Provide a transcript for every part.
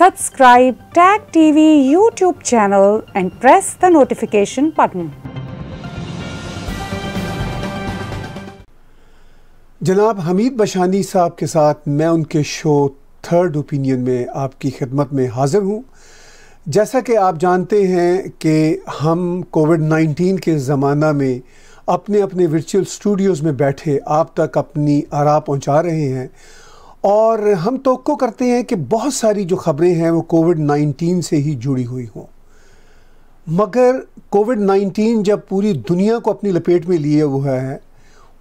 Subscribe Tag TV YouTube channel and press the notification button. जनाब हमीद बशानी साहब के साथ मैं उनके शो थर्ड ओपिनियन में आपकी खिदमत में हाज़िर हूँ जैसा कि आप जानते हैं कि हम कोविड 19 के ज़माना में अपने अपने वर्चुअल स्टूडियोज़ में बैठे आप तक अपनी आरा पहुँचा रहे हैं और हम तो करते हैं कि बहुत सारी जो ख़बरें हैं वो कोविड 19 से ही जुड़ी हुई हों मगर कोविड 19 जब पूरी दुनिया को अपनी लपेट में लिए हुआ है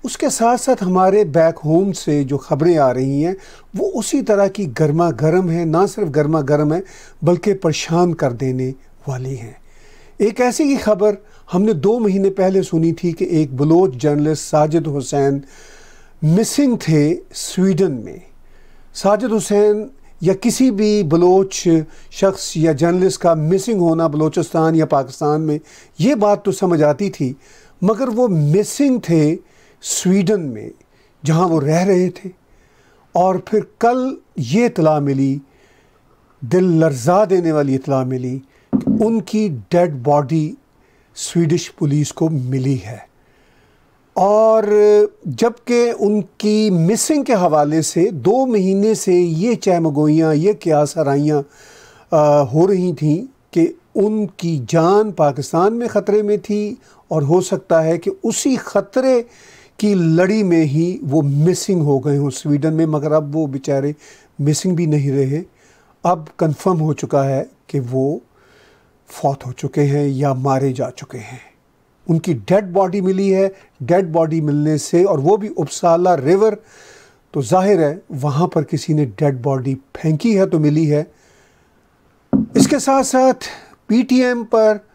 उसके साथ साथ हमारे बैक होम से जो ख़बरें आ रही हैं वो उसी तरह की गर्मा गर्म है ना सिर्फ गर्मा गर्म है बल्कि परेशान कर देने वाली हैं एक ऐसी ही खबर हमने दो महीने पहले सुनी थी कि एक बलोच जर्नलिस्ट साजिद हुसैन मिसिंग थे स्वीडन में साजिद हुसैन या किसी भी बलोच शख्स या जर्नलिस्ट का मिसिंग होना बलोचिस्तान या पाकिस्तान में ये बात तो समझ आती थी मगर वो मिसिंग थे स्वीडन में जहाँ वो रह रहे थे और फिर कल ये इतला मिली दिल लर्जा देने वाली इतला मिली कि उनकी डेड बॉडी स्वीडिश पुलिस को मिली है और जबकि उनकी मिसिंग के हवाले से दो महीने से ये चहमगोइयाँ ये क्या सराइयाँ हो रही थीं कि उनकी जान पाकिस्तान में ख़तरे में थी और हो सकता है कि उसी ख़तरे की लड़ी में ही वो मिसिंग हो गए हों स्वीडन में मगर अब वो बेचारे मिसिंग भी नहीं रहे अब कंफर्म हो चुका है कि वो फौत हो चुके हैं या मारे जा चुके हैं उनकी डेड बॉडी मिली है डेड बॉडी मिलने से और वो भी उपसाला रिवर तो जाहिर है वहाँ पर किसी ने डेड बॉडी फेंकी है तो मिली है इसके साथ साथ पीटीएम पर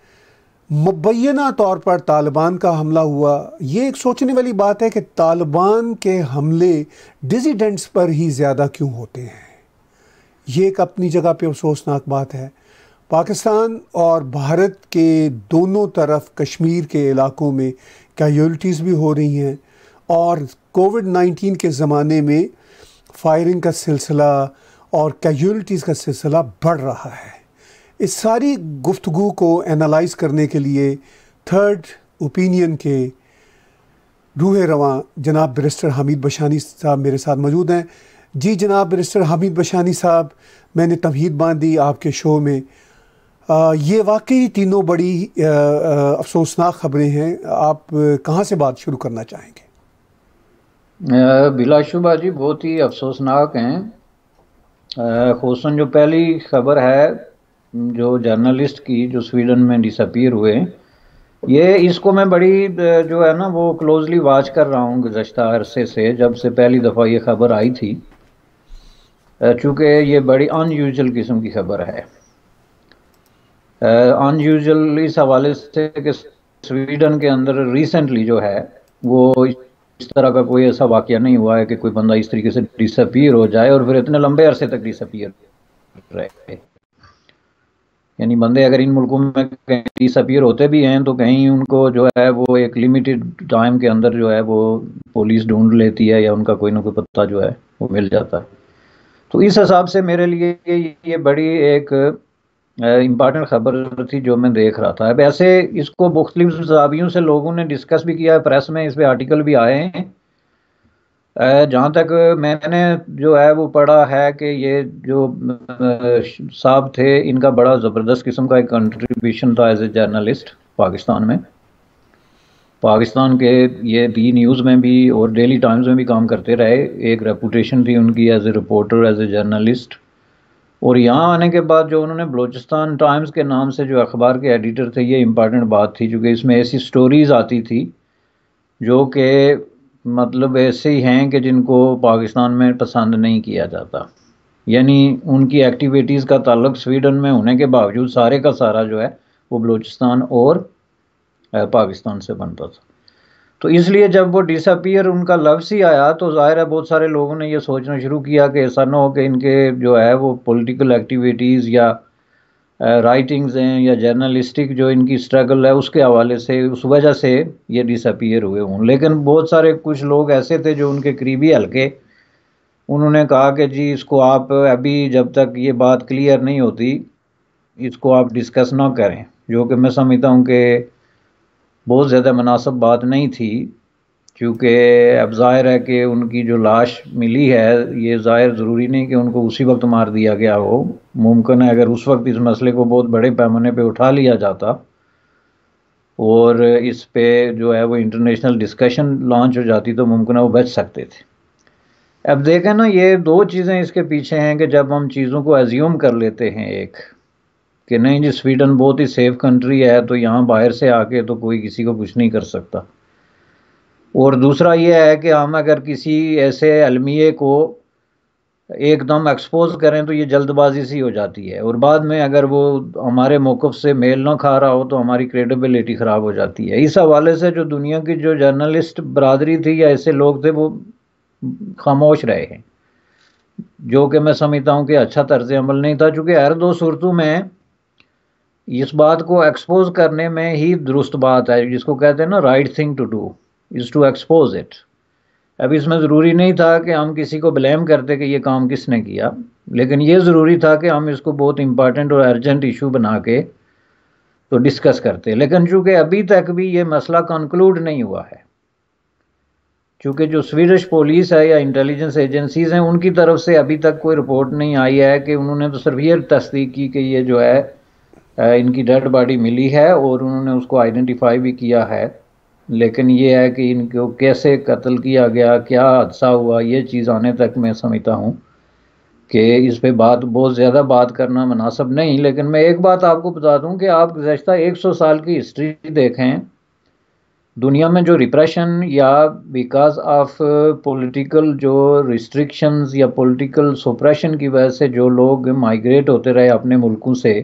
मुबैना तौर पर तालिबान का हमला हुआ ये एक सोचने वाली बात है कि तालिबान के हमले डिजिडेंट्स पर ही ज़्यादा क्यों होते हैं ये एक अपनी जगह पे अफसोसनाक बात है पाकिस्तान और भारत के दोनों तरफ कश्मीर के इलाकों में कैजुलटीज़ भी हो रही हैं और कोविड नाइन्टीन के ज़माने में फायरिंग का सिलसिला और कैजुलटीज़ का सिलसिला बढ़ रहा है इस सारी गुफ्तु को एनालाइज करने के लिए थर्ड ओपिनियन के रूह रवान जनाब बरिस्टर हामिद बशानी साहब मेरे साथ मौजूद हैं जी जनाब बरिस्टर हामिद बशानी साहब मैंने तमहीद बांध दी आपके शो में ये वाकई तीनों बड़ी अफसोसनाक खबरें हैं आप कहाँ से बात शुरू करना चाहेंगे बिलाशुबा जी बहुत ही अफसोसनाक हैं खूसन जो पहली खबर है जो जर्नलिस्ट की जो स्वीडन में डिसपियर हुए ये इसको मैं बड़ी जो है ना वो क्लोजली वाच कर रहा हूँ गुजशत अरसे से जब से पहली दफ़ा ये खबर आई थी चूँकि ये बड़ी अनयूजल किस्म की खबर है अनयूजल uh, इस हवाले से कि स्वीडन के अंदर रिसेंटली जो है वो इस तरह का कोई ऐसा वाक्य नहीं हुआ है कि कोई बंदा इस तरीके से डिसअपियर हो जाए और फिर इतने लंबे अरसे तक डिसअपियर रहे यानी बंदे अगर इन मुल्कों में कहीं डिसअपियर होते भी हैं तो कहीं उनको जो है वो एक लिमिटेड टाइम के अंदर जो है वो पुलिस ढूंढ लेती है या उनका कोई ना कोई पत्ता जो है वो मिल जाता है तो इस हिसाब से मेरे लिए ये बड़ी एक इम्पॉर्टेंट खबर थी जो मैं देख रहा था अब ऐसे इसको मुख्तलिफ जराबियों से लोगों ने डिस्कस भी किया है प्रेस में इस पर आर्टिकल भी आए हैं जहाँ तक मैंने जो है वो पढ़ा है कि ये जो साहब थे इनका बड़ा ज़बरदस्त किस्म का एक कंट्रीब्यूशन था एज ए जर्नलिस्ट पाकिस्तान में पाकिस्तान के ये दी न्यूज़ में भी और डेली टाइम्स में भी काम करते रहे एक रेपूटेशन थी उनकी as a reporter as a journalist और यहाँ आने के बाद जो उन्होंने बलूचिस्तान टाइम्स के नाम से जो अखबार के एडिटर थे ये इम्पॉर्टेंट बात थी चूँकि इसमें ऐसी स्टोरीज़ आती थी जो कि मतलब ऐसे ही हैं कि जिनको पाकिस्तान में पसंद नहीं किया जाता यानी उनकी एक्टिविटीज़ का ताल्लुक स्वीडन में होने के बावजूद सारे का सारा जो है वो बलूचिस्तान और पाकिस्तान से बनता था तो इसलिए जब वो डिसअपियर उनका लफ्स ही आया तो ज़ाहिर है बहुत सारे लोगों ने ये सोचना शुरू किया कि ऐसा ना हो कि इनके जो है वो पॉलिटिकल एक्टिविटीज़ या राइटिंग्स हैं या जर्नलिस्टिक जो इनकी स्ट्रगल है उसके हवाले से उस वजह से ये डिसअपियर हुए हों लेकिन बहुत सारे कुछ लोग ऐसे थे जो उनके करीबी हल्के उन्होंने कहा कि जी इसको आप अभी जब तक ये बात क्लियर नहीं होती इसको आप डिस्कस ना करें जो कि मैं समझता हूँ कि बहुत ज़्यादा मुनासब बात नहीं थी क्योंकि अब जाहिर है कि उनकी जो लाश मिली है ये ज़ाहिर ज़रूरी नहीं कि उनको उसी वक्त मार दिया गया हो मुमकिन है अगर उस वक्त इस मसले को बहुत बड़े पैमाने पे उठा लिया जाता और इस पे जो है वो इंटरनेशनल डिस्कशन लॉन्च हो जाती तो मुमकिन है वो बच सकते थे अब देखें ना ये दो चीज़ें इसके पीछे हैं कि जब हम चीज़ों को एज्यूम कर लेते हैं एक कि नहीं जी स्वीडन बहुत ही सेफ कंट्री है तो यहाँ बाहर से आके तो कोई किसी को कुछ नहीं कर सकता और दूसरा ये है कि हम अगर किसी ऐसे अलमिए को एकदम एक्सपोज करें तो ये जल्दबाजी सी हो जाती है और बाद में अगर वो हमारे मौक़ से मेल ना खा रहा हो तो हमारी क्रेडिबिलिटी ख़राब हो जाती है इस हवाले से जो दुनिया की जो जर्नलिस्ट बरदरी थी या ऐसे लोग थे वो खामोश रहे हैं जो कि मैं समझता हूँ कि अच्छा तर्ज अमल नहीं था चूँकि हर दो सूरतों में इस बात को एक्सपोज करने में ही दुरुस्त बात है जिसको कहते हैं ना right thing to do is to expose it अब इसमें ज़रूरी नहीं था कि हम किसी को ब्लेम करते कि ये काम किसने किया लेकिन ये ज़रूरी था कि हम इसको बहुत इम्पॉर्टेंट और अर्जेंट इशू बना के तो डिस्कस करते लेकिन चूँकि अभी तक भी ये मसला कंक्लूड नहीं हुआ है चूँकि जो स्वीडिश पुलिस है या इंटेलिजेंस एजेंसीज़ हैं उनकी तरफ से अभी तक कोई रिपोर्ट नहीं आई है कि उन्होंने तो सिर्फ ये तस्दीक की कि ये जो है इनकी डेड बॉडी मिली है और उन्होंने उसको आइडेंटिफाई भी किया है लेकिन ये है कि इनको कैसे कत्ल किया गया क्या हादसा हुआ ये चीज़ आने तक मैं समझता हूँ कि इस पे बात बहुत ज़्यादा बात करना मुनासब नहीं लेकिन मैं एक बात आपको बता दूं कि आप एक 100 साल की हिस्ट्री देखें दुनिया में जो रिप्रेशन या बिकॉज ऑफ पॉलिटिकल जो रिस्ट्रिक्शंस या पॉलिटिकल सुप्रेशन की वजह से जो लोग माइग्रेट होते रहे अपने मुल्कों से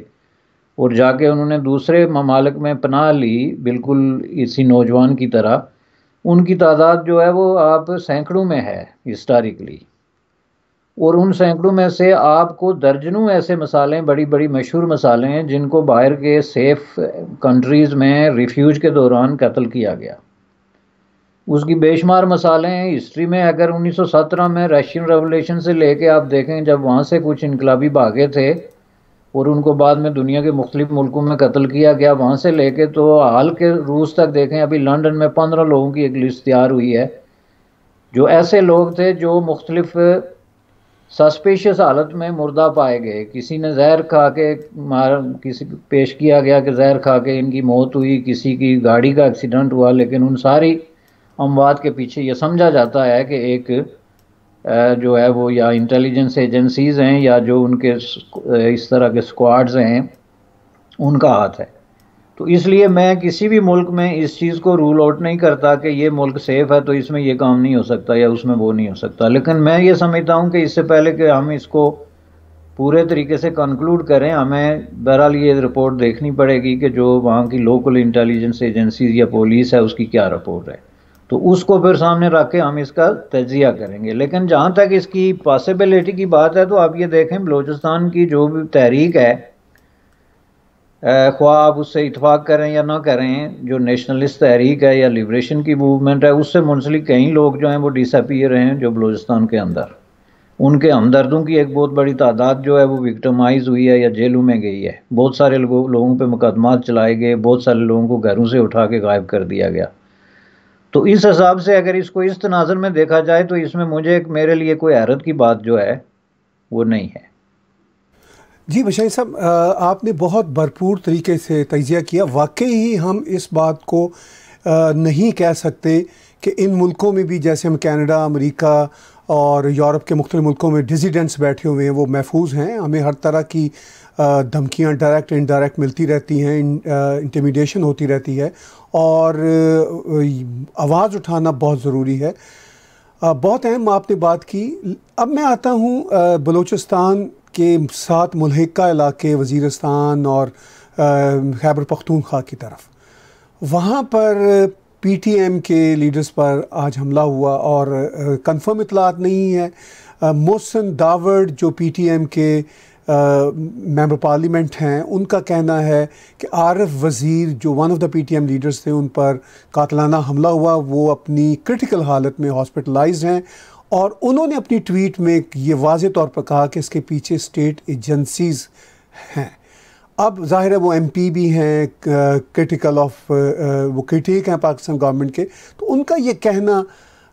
और जाके उन्होंने दूसरे ममालक में पनाह ली बिल्कुल इसी नौजवान की तरह उनकी तादाद जो है वो आप सैकड़ों में है हिस्टारिकली और उन सैकड़ों में से आपको दर्जनों ऐसे मसाले बड़ी बड़ी मशहूर मसाले हैं जिनको बाहर के सेफ कंट्रीज़ में रिफ्यूज के दौरान कत्ल किया गया उसकी बेशुमार मसाले हैं हिस्ट्री में अगर 1917 में रशियन रेवोल्यूशन से लेके आप देखें जब वहाँ से कुछ इनकलाबी भागे थे और उनको बाद में दुनिया के मुख्तलिफ मुल्कों में कत्ल किया गया वहाँ से लेके तो हाल के रूस तक देखें अभी लंदन में पंद्रह लोगों की एक लिस्ट तैयार हुई है जो ऐसे लोग थे जो मुख्तलिफ सस्पेशियस हालत में मुर्दा पाए गए किसी ने जहर खा के मार किसी पेश किया गया कि जहर खा के इनकी मौत हुई किसी की गाड़ी का एक्सीडेंट हुआ लेकिन उन सारी अमवात के पीछे ये समझा जाता है कि एक जो है वो या इंटेलिजेंस एजेंसीज़ हैं या जो उनके इस तरह के स्क्वाड्स हैं उनका हाथ है तो इसलिए मैं किसी भी मुल्क में इस चीज़ को रूल आउट नहीं करता कि ये मुल्क सेफ़ है तो इसमें ये काम नहीं हो सकता या उसमें वो नहीं हो सकता लेकिन मैं ये समझता हूँ कि इससे पहले कि हम इसको पूरे तरीके से कंक्लूड करें हमें बहरहाल ये रिपोर्ट देखनी पड़ेगी कि जो वहाँ की लोकल इंटेलिजेंस एजेंसीज या पुलिस है उसकी क्या रिपोर्ट है तो उसको फिर सामने रख के हम इसका तजिया करेंगे लेकिन जहाँ तक इसकी पॉसिबिलिटी की बात है तो आप ये देखें बलूचिस्तान की जो भी तहरीक है ख्वा आप उससे इतफाक़ करें या ना करें जो नेशनलिस्ट तहरीक है या लिब्रेशन की मूवमेंट है उससे मुंसलिक कई लोग जो हैं वो डिसअपियर हैं जो बलूचिस्तान के अंदर उनके हमदर्दों की एक बहुत बड़ी तादाद जो है वो विक्टमाइज हुई है या जेलों में गई है बहुत सारे लोगों पे मुकदमा चलाए गए बहुत सारे लोगों को घरों से उठा के गायब कर दिया गया तो इस हिसाब से अगर इसको इस तनाजर में देखा जाए तो इसमें मुझे मेरे लिए कोई हैरत की बात जो है वो नहीं है जी बशाई साहब आपने बहुत भरपूर तरीके से तजिया किया वाकई ही हम इस बात को आ, नहीं कह सकते कि इन मुल्कों में भी जैसे हम कैनेडा अमेरिका और यूरोप के मुख्तु मुल्कों में डिजिडेंट्स बैठे हुए हैं वो महफूज हैं हमें हर तरह की धमकियाँ डायरेक्ट इनडायरेक्ट मिलती रहती हैं इंटिमिडेशन होती रहती है और आवाज़ उठाना बहुत ज़रूरी है बहुत अहम आपने बात की अब मैं आता हूँ बलूचिस्तान के साथ मुलहका इलाके वज़ीरस्तान और खैबर पख्तूनख्वा की तरफ वहाँ पर पीटीएम के लीडर्स पर आज हमला हुआ और कंफर्म इतलात नहीं है मोहसिन दावड़ जो पीटीएम के मेंबर पार्लियामेंट हैं उनका कहना है कि आरफ वज़ीर जो one of the PTM leaders थे उन पर कातलाना हमला हुआ वो अपनी क्रिटिकल हालत में हॉस्पिटलाइज हैं और उन्होंने अपनी ट्वीट में ये वाज तौर पर कहा कि इसके पीछे स्टेट एजेंसीज हैं अब ज़ाहिर है वो एमपी भी हैं क्रिटिकल ऑफ वो क्रिटिक हैं पाकिस्तान गवर्नमेंट के तो उनका ये कहना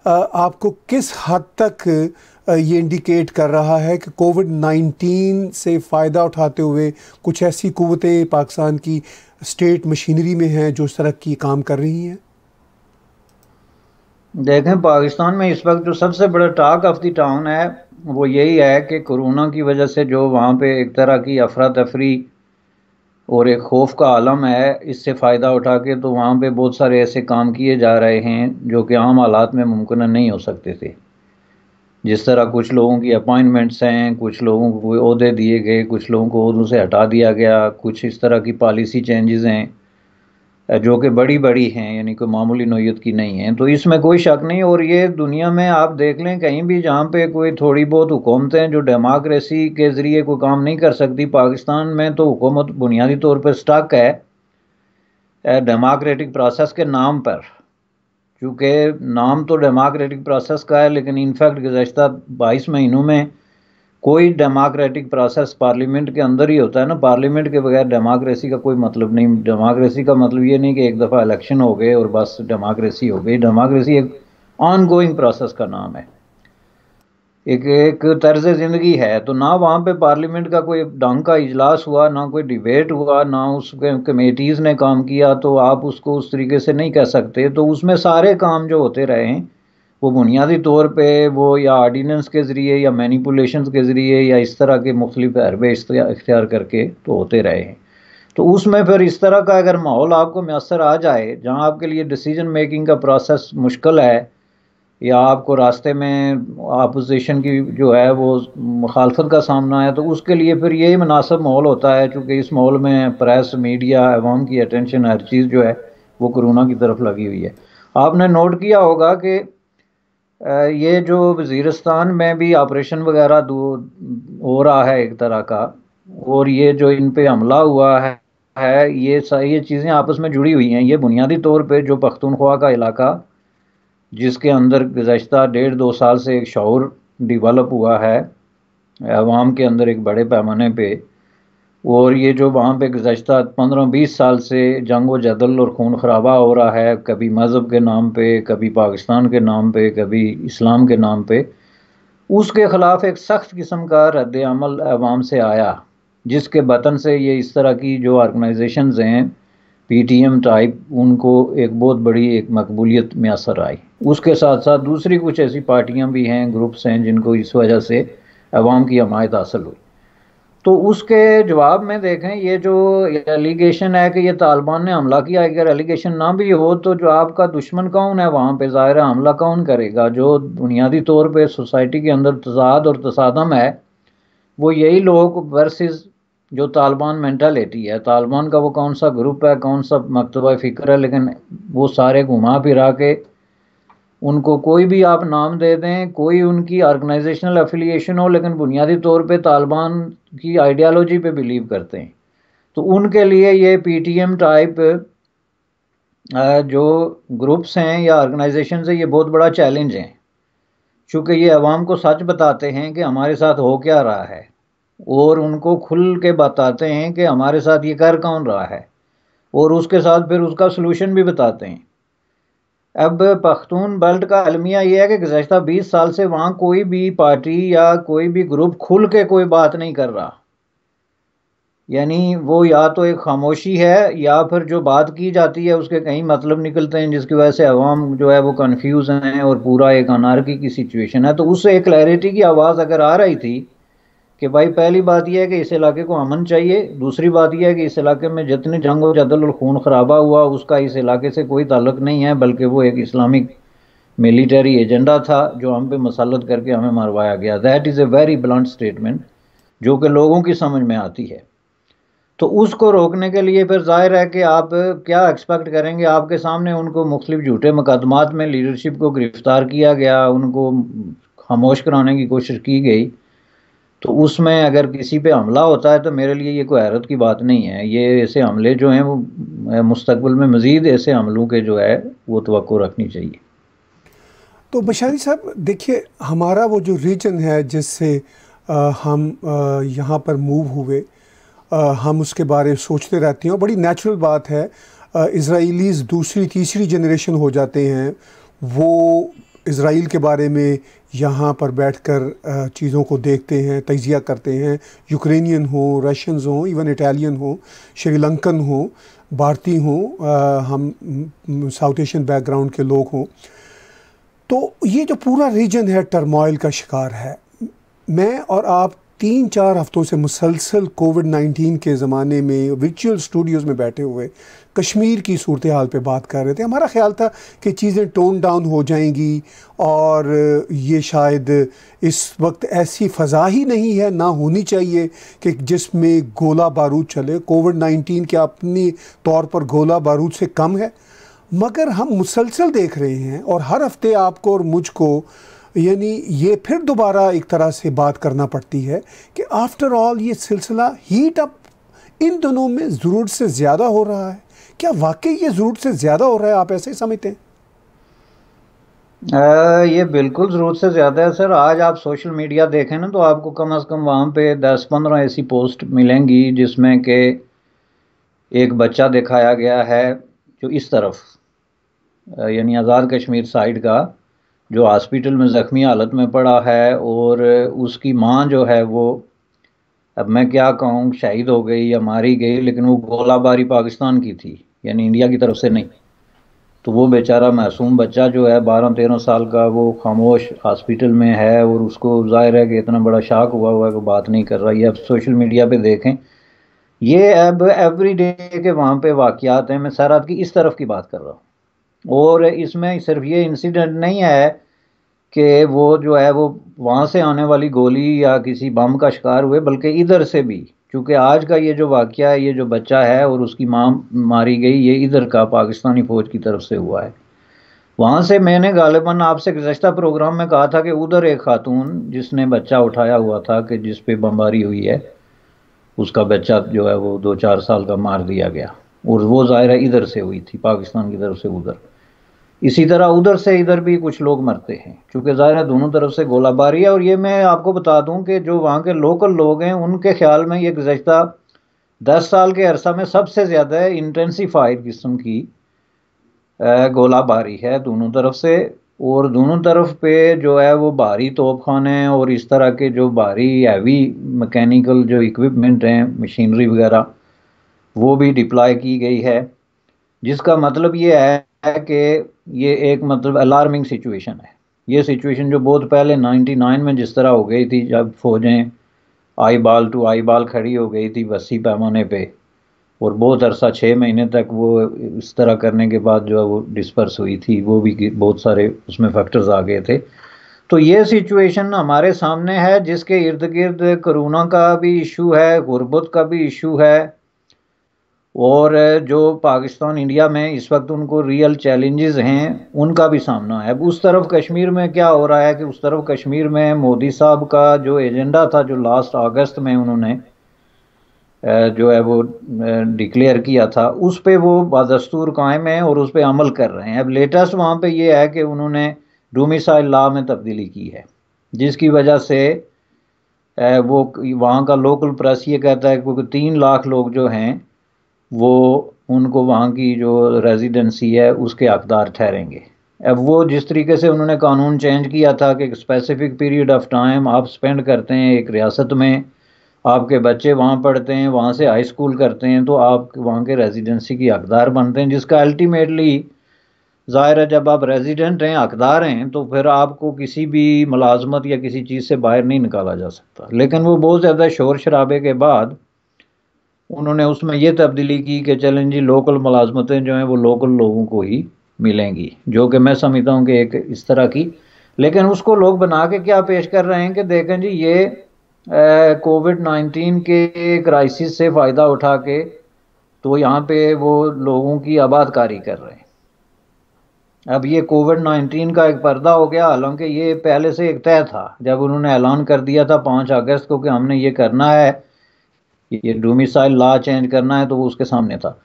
आपको किस हद तक ये इंडिकेट कर रहा है कि कोविड 19 से फ़ायदा उठाते हुए कुछ ऐसी क़वतें पाकिस्तान की स्टेट मशीनरी में हैं जो इस तरह की काम कर रही हैं देखें पाकिस्तान में इस वक्त जो सबसे बड़ा टाक ऑफ द टाउन है वो यही है कि कोरोना की वजह से जो वहाँ पे एक तरह की अफरा तफरी और एक खौफ का आलम है इससे फ़ायदा उठा के तो वहाँ पे बहुत सारे ऐसे काम किए जा रहे हैं जो कि आम हालात में मुमकिन नहीं हो सकते थे जिस तरह कुछ लोगों की अपॉइंटमेंट्स हैं कुछ लोगों को कोई अहदे दिए गए कुछ लोगों को अहदों से हटा दिया गया कुछ इस तरह की पॉलिसी चेंजेस हैं जो कि बड़ी बड़ी हैं यानी कोई मामूली नोयत की नहीं है तो इसमें कोई शक नहीं और ये दुनिया में आप देख लें कहीं भी जहाँ पे कोई थोड़ी बहुत हुकूमतें जो डेमोक्रेसी के ज़रिए कोई काम नहीं कर सकती पाकिस्तान में तो हुकूमत बुनियादी तौर पर स्टक है डेमोक्रेटिक प्रोसेस के नाम पर चूँकि नाम तो डेमोक्रेटिक प्रोसेस का है लेकिन इनफैक्ट गुजशत बाईस महीनों में कोई डेमोक्रेटिक प्रोसेस पार्लियामेंट के अंदर ही होता है ना पार्लियामेंट के बगैर डेमोक्रेसी का कोई मतलब नहीं डेमोक्रेसी का मतलब ये नहीं कि एक दफ़ा इलेक्शन हो गए और बस डेमोक्रेसी हो गई डेमोक्रेसी एक ऑन गोइंग प्रोसेस का नाम है एक एक तर्ज ज़िंदगी है तो ना वहाँ पे पार्लियामेंट का कोई ढंग का इजलास हुआ ना कोई डिबेट हुआ ना उस कमेटीज़ ने काम किया तो आप उसको उस तरीके से नहीं कह सकते तो उसमें सारे काम जो होते रहे हैं वो बुनियादी तौर पे वो या आर्डीनेंस के ज़रिए या मैनिपुलेशन के ज़रिए या इस तरह के मुख्तलिफ अरबे इख्तियार करके तो होते रहे हैं तो उसमें फिर इस तरह का अगर माहौल आपको मैसर आ जाए जहाँ आपके लिए डिसीजन मेकिंग का प्रोसेस मुश्किल है या आपको रास्ते में अपोजिशन की जो है वो मुखालफत का सामना है तो उसके लिए फिर यही मुनासब माहौल होता है चूँकि इस माहौल में प्रेस मीडिया अवाम की अटेंशन हर चीज़ जो है वो कोरोना की तरफ लगी हुई है आपने नोट किया होगा कि ये जो वजीरस्तान में भी ऑपरेशन वगैरह दो हो रहा है एक तरह का और ये जो इन पर हमला हुआ है है ये ये चीज़ें आपस में जुड़ी हुई हैं ये बुनियादी तौर पे जो पख्तूनख्वा का इलाका जिसके अंदर गुज्त डेढ़ दो साल से एक शौर डिवेलप हुआ है आवाम के अंदर एक बड़े पैमाने पे और ये जो वहाँ पे गुज्त पंद्रह बीस साल से जंग व जदल और खून खराबा हो रहा है कभी मज़हब के नाम पे कभी पाकिस्तान के नाम पे कभी इस्लाम के नाम पे उसके ख़िलाफ़ एक सख्त किस्म का रद्द अमल आवाम से आया जिसके बतन से ये इस तरह की जो ऑर्गेनाइजेशंस हैं पीटीएम टाइप उनको एक बहुत बड़ी एक मकबूलियत में असर आई उसके साथ साथ दूसरी कुछ ऐसी पार्टियां भी हैं ग्रुप्स हैं जिनको इस वजह से अवाम की हमायत हासिल हुई तो उसके जवाब में देखें ये जो एलिगेशन है कि ये तालिबान ने हमला किया अगर एलिगेशन ना भी हो तो जो आपका दुश्मन कौन है वहाँ पे ज़ाहिर हमला कौन करेगा जो बुनियादी तौर पे सोसाइटी के अंदर तजाद और तसादम है वो यही लोग वर्सेस जो तालिबान मैंटालिटी है तालिबान का वो कौन सा ग्रुप है कौन सा मकतबा फ़िक्र है लेकिन वो सारे घुमा फिरा के उनको कोई भी आप नाम दे दें कोई उनकी ऑर्गेनाइजेशनल एफिलिएशन हो लेकिन बुनियादी तौर पे तालिबान की आइडियालॉजी पे बिलीव करते हैं तो उनके लिए ये पीटीएम टाइप जो ग्रुप्स हैं या ऑर्गेनाइजेशन है ये बहुत बड़ा चैलेंज है चूँकि ये आवाम को सच बताते हैं कि हमारे साथ हो क्या रहा है और उनको खुल के बताते हैं कि हमारे साथ ये कर कौन रहा है और उसके साथ फिर उसका सलूशन भी बताते हैं अब पख्तून बेल्ट का अलमिया ये है कि गुजशत 20 साल से वहाँ कोई भी पार्टी या कोई भी ग्रुप खुल के कोई बात नहीं कर रहा यानी वो या तो एक खामोशी है या फिर जो बात की जाती है उसके कई मतलब निकलते हैं जिसकी वजह से आवाम जो है वो कन्फ्यूज हैं और पूरा एक अनारकी की सिचुएशन है तो उससे एक क्लैरिटी की आवाज़ अगर आ रही थी कि भाई पहली बात यह है कि इस इलाके को अमन चाहिए दूसरी बात यह है कि इस इलाके में जितने जंग और जदल और खून खराबा हुआ उसका इस इलाके से कोई ताल्लुक नहीं है बल्कि वो एक इस्लामिक मिलिटरी एजेंडा था जो हम पे मसालत करके हमें मरवाया गया that is a very blunt statement जो कि लोगों की समझ में आती है तो उसको रोकने के लिए फिर जाहिर है कि आप क्या एक्सपेक्ट करेंगे आपके सामने उनको मुख्तु झूठे मुकदमात में लीडरशिप को गिरफ़्तार किया गया उनको खामोश कराने की कोशिश की गई तो उसमें अगर किसी पे हमला होता है तो मेरे लिए ये कोई हैरत की बात नहीं है ये ऐसे हमले जो हैं वो मुस्तबल में मज़ीद ऐसे हमलों के जो है वो तो रखनी चाहिए तो बशारी साहब देखिए हमारा वो जो रीजन है जिससे हम यहाँ पर मूव हुए आ, हम उसके बारे में सोचते रहते हैं और बड़ी नेचुरल बात है इसराइलीज़ दूसरी तीसरी जनरेशन हो जाते हैं वो इसराइल के बारे में यहाँ पर बैठकर चीज़ों को देखते हैं तजिया करते हैं यूक्रेनियन हो रशियंस हों इवन इटालियन हो श्रीलंकन हो भारतीय हों हम साउथ एशियन बैकग्राउंड के लोग हों तो ये जो पूरा रीजन है टर्मोइल का शिकार है मैं और आप तीन चार हफ्तों से मुसलसल कोविड नाइन्टीन के ज़माने में वर्चुअल स्टूडियोज़ में बैठे हुए कश्मीर की सूरत हाल पर बात कर रहे थे हमारा ख्याल था कि चीज़ें टोन डाउन हो जाएंगी और ये शायद इस वक्त ऐसी फ़जा ही नहीं है ना होनी चाहिए कि जिसमें गोला बारूद चले कोविड नाइन्टीन के अपनी तौर पर गोला बारूद से कम है मगर हम मुसलसल देख रहे हैं और हर हफ्ते आपको और मुझको यानी ये फिर दोबारा एक तरह से बात करना पड़ती है कि आफ्टर ऑल ये सिलसिला हीट अप इन दोनों में ज़रूर से ज़्यादा हो रहा है क्या वाकई ये ज़रूरत से ज़्यादा हो रहा है आप ऐसे ही समझते हैं आ, ये बिल्कुल ज़रूरत से ज़्यादा है सर आज आप सोशल मीडिया देखें ना तो आपको कम से कम वहाँ पे दस पंद्रह ऐसी पोस्ट मिलेंगी जिसमें के एक बच्चा दिखाया गया है जो इस तरफ यानी आज़ाद कश्मीर साइड का जो हॉस्पिटल में ज़ख्मी हालत में पड़ा है और उसकी माँ जो है वो अब मैं क्या कहूँ शहीद हो गई या मारी गई लेकिन वो गोलाबारी पाकिस्तान की थी यानी इंडिया की तरफ से नहीं तो वो बेचारा मासूम बच्चा जो है बारह तेरह साल का वो खामोश हॉस्पिटल में है और उसको जाहिर है कि इतना बड़ा शाक हुआ हुआ है वो बात नहीं कर रहा ये अब सोशल मीडिया पे देखें ये अब एवरी डे के वहाँ पे वाकियात हैं मैं सैरात की इस तरफ की बात कर रहा हूँ और इसमें सिर्फ ये इंसिडेंट नहीं है कि वो जो है वो वहाँ से आने वाली गोली या किसी बम का शिकार हुए बल्कि इधर से भी क्योंकि आज का ये जो वाक़ है ये जो बच्चा है और उसकी माँ मारी गई ये इधर का पाकिस्तानी फ़ौज की तरफ से हुआ है वहाँ से मैंने गालिबा आपसे गुजशत प्रोग्राम में कहा था कि उधर एक खातून जिसने बच्चा उठाया हुआ था कि जिस पे बमबारी हुई है उसका बच्चा जो है वो दो चार साल का मार दिया गया और वो ज़ाहिर इधर से हुई थी पाकिस्तान की तरफ से उधर इसी तरह उधर से इधर भी कुछ लोग मरते हैं क्योंकि ज़ाहिर है दोनों तरफ से गोलाबारी है और ये मैं आपको बता दूं कि जो वहाँ के लोकल लोग हैं उनके ख्याल में ये गुजशत दस साल के अरसा में सबसे ज़्यादा इंटेंसीफाइड किस्म की गोलाबारी है दोनों तरफ से और दोनों तरफ पे जो है वो भारी तोपखाने और इस तरह के जो भारी हैवी मैकेनिकल जो इक्विपमेंट हैं मशीनरी वगैरह वो भी डिप्लाई की गई है जिसका मतलब ये है है कि ये एक मतलब अलार्मिंग सिचुएशन है ये सिचुएशन जो बहुत पहले 99 में जिस तरह हो गई थी जब फौजें आई बाल टू आई बाल खड़ी हो गई थी वसी पैमाने पे और बहुत अरसा छः महीने तक वो इस तरह करने के बाद जो है वो डिस्पर्स हुई थी वो भी बहुत सारे उसमें फैक्टर्स आ गए थे तो ये सिचुएशन हमारे सामने है जिसके इर्द गिर्द कोरोना का भी इशू है गुरबत का भी इशू है और जो पाकिस्तान इंडिया में इस वक्त उनको रियल चैलेंजेस हैं उनका भी सामना है अब उस तरफ कश्मीर में क्या हो रहा है कि उस तरफ कश्मीर में मोदी साहब का जो एजेंडा था जो लास्ट अगस्त में उन्होंने जो है वो डिक्लेयर किया था उस पर वो बदस्तूर कायम है और उस पर अमल कर रहे हैं अब लेटेस्ट वहाँ पर ये है कि उन्होंने डोमिसाइल ला में तब्दीली की है जिसकी वजह से वो वहाँ का लोकल प्रेस ये कहता है कि तीन लाख लोग जो हैं वो उनको वहाँ की जो रेजिडेंसी है उसके हकदार ठहरेंगे अब वो जिस तरीके से उन्होंने कानून चेंज किया था कि स्पेसिफिक पीरियड ऑफ टाइम आप स्पेंड करते हैं एक रियासत में आपके बच्चे वहाँ पढ़ते हैं वहाँ से हाई स्कूल करते हैं तो आप वहाँ के रेजिडेंसी की हकदार बनते हैं जिसका अल्टीमेटली ज़ाहिर है जब आप रेजिडेंट हैं हकदार हैं तो फिर आपको किसी भी मुलाजमत या किसी चीज़ से बाहर नहीं निकाला जा सकता लेकिन वो बहुत ज़्यादा शोर शराबे के बाद उन्होंने उसमें यह तब्दीली की कि चलें जी लोकल मुलाजमतें जो हैं वो लोकल लोगों को ही मिलेंगी जो कि मैं समझता हूँ कि एक इस तरह की लेकिन उसको लोग बना के क्या पेश कर रहे हैं कि देखें जी ये कोविड नाइन्टीन के क्राइसिस से फ़ायदा उठा के तो यहाँ पे वो लोगों की आबादकारी कर रहे हैं अब ये कोविड नाइन्टीन का एक पर्दा हो गया हालांकि ये पहले से एक तय था जब उन्होंने ऐलान कर दिया था पाँच अगस्त को कि हमने ये करना है ये डोमिसाइल लॉ चेंज करना है तो वो उसके सामने था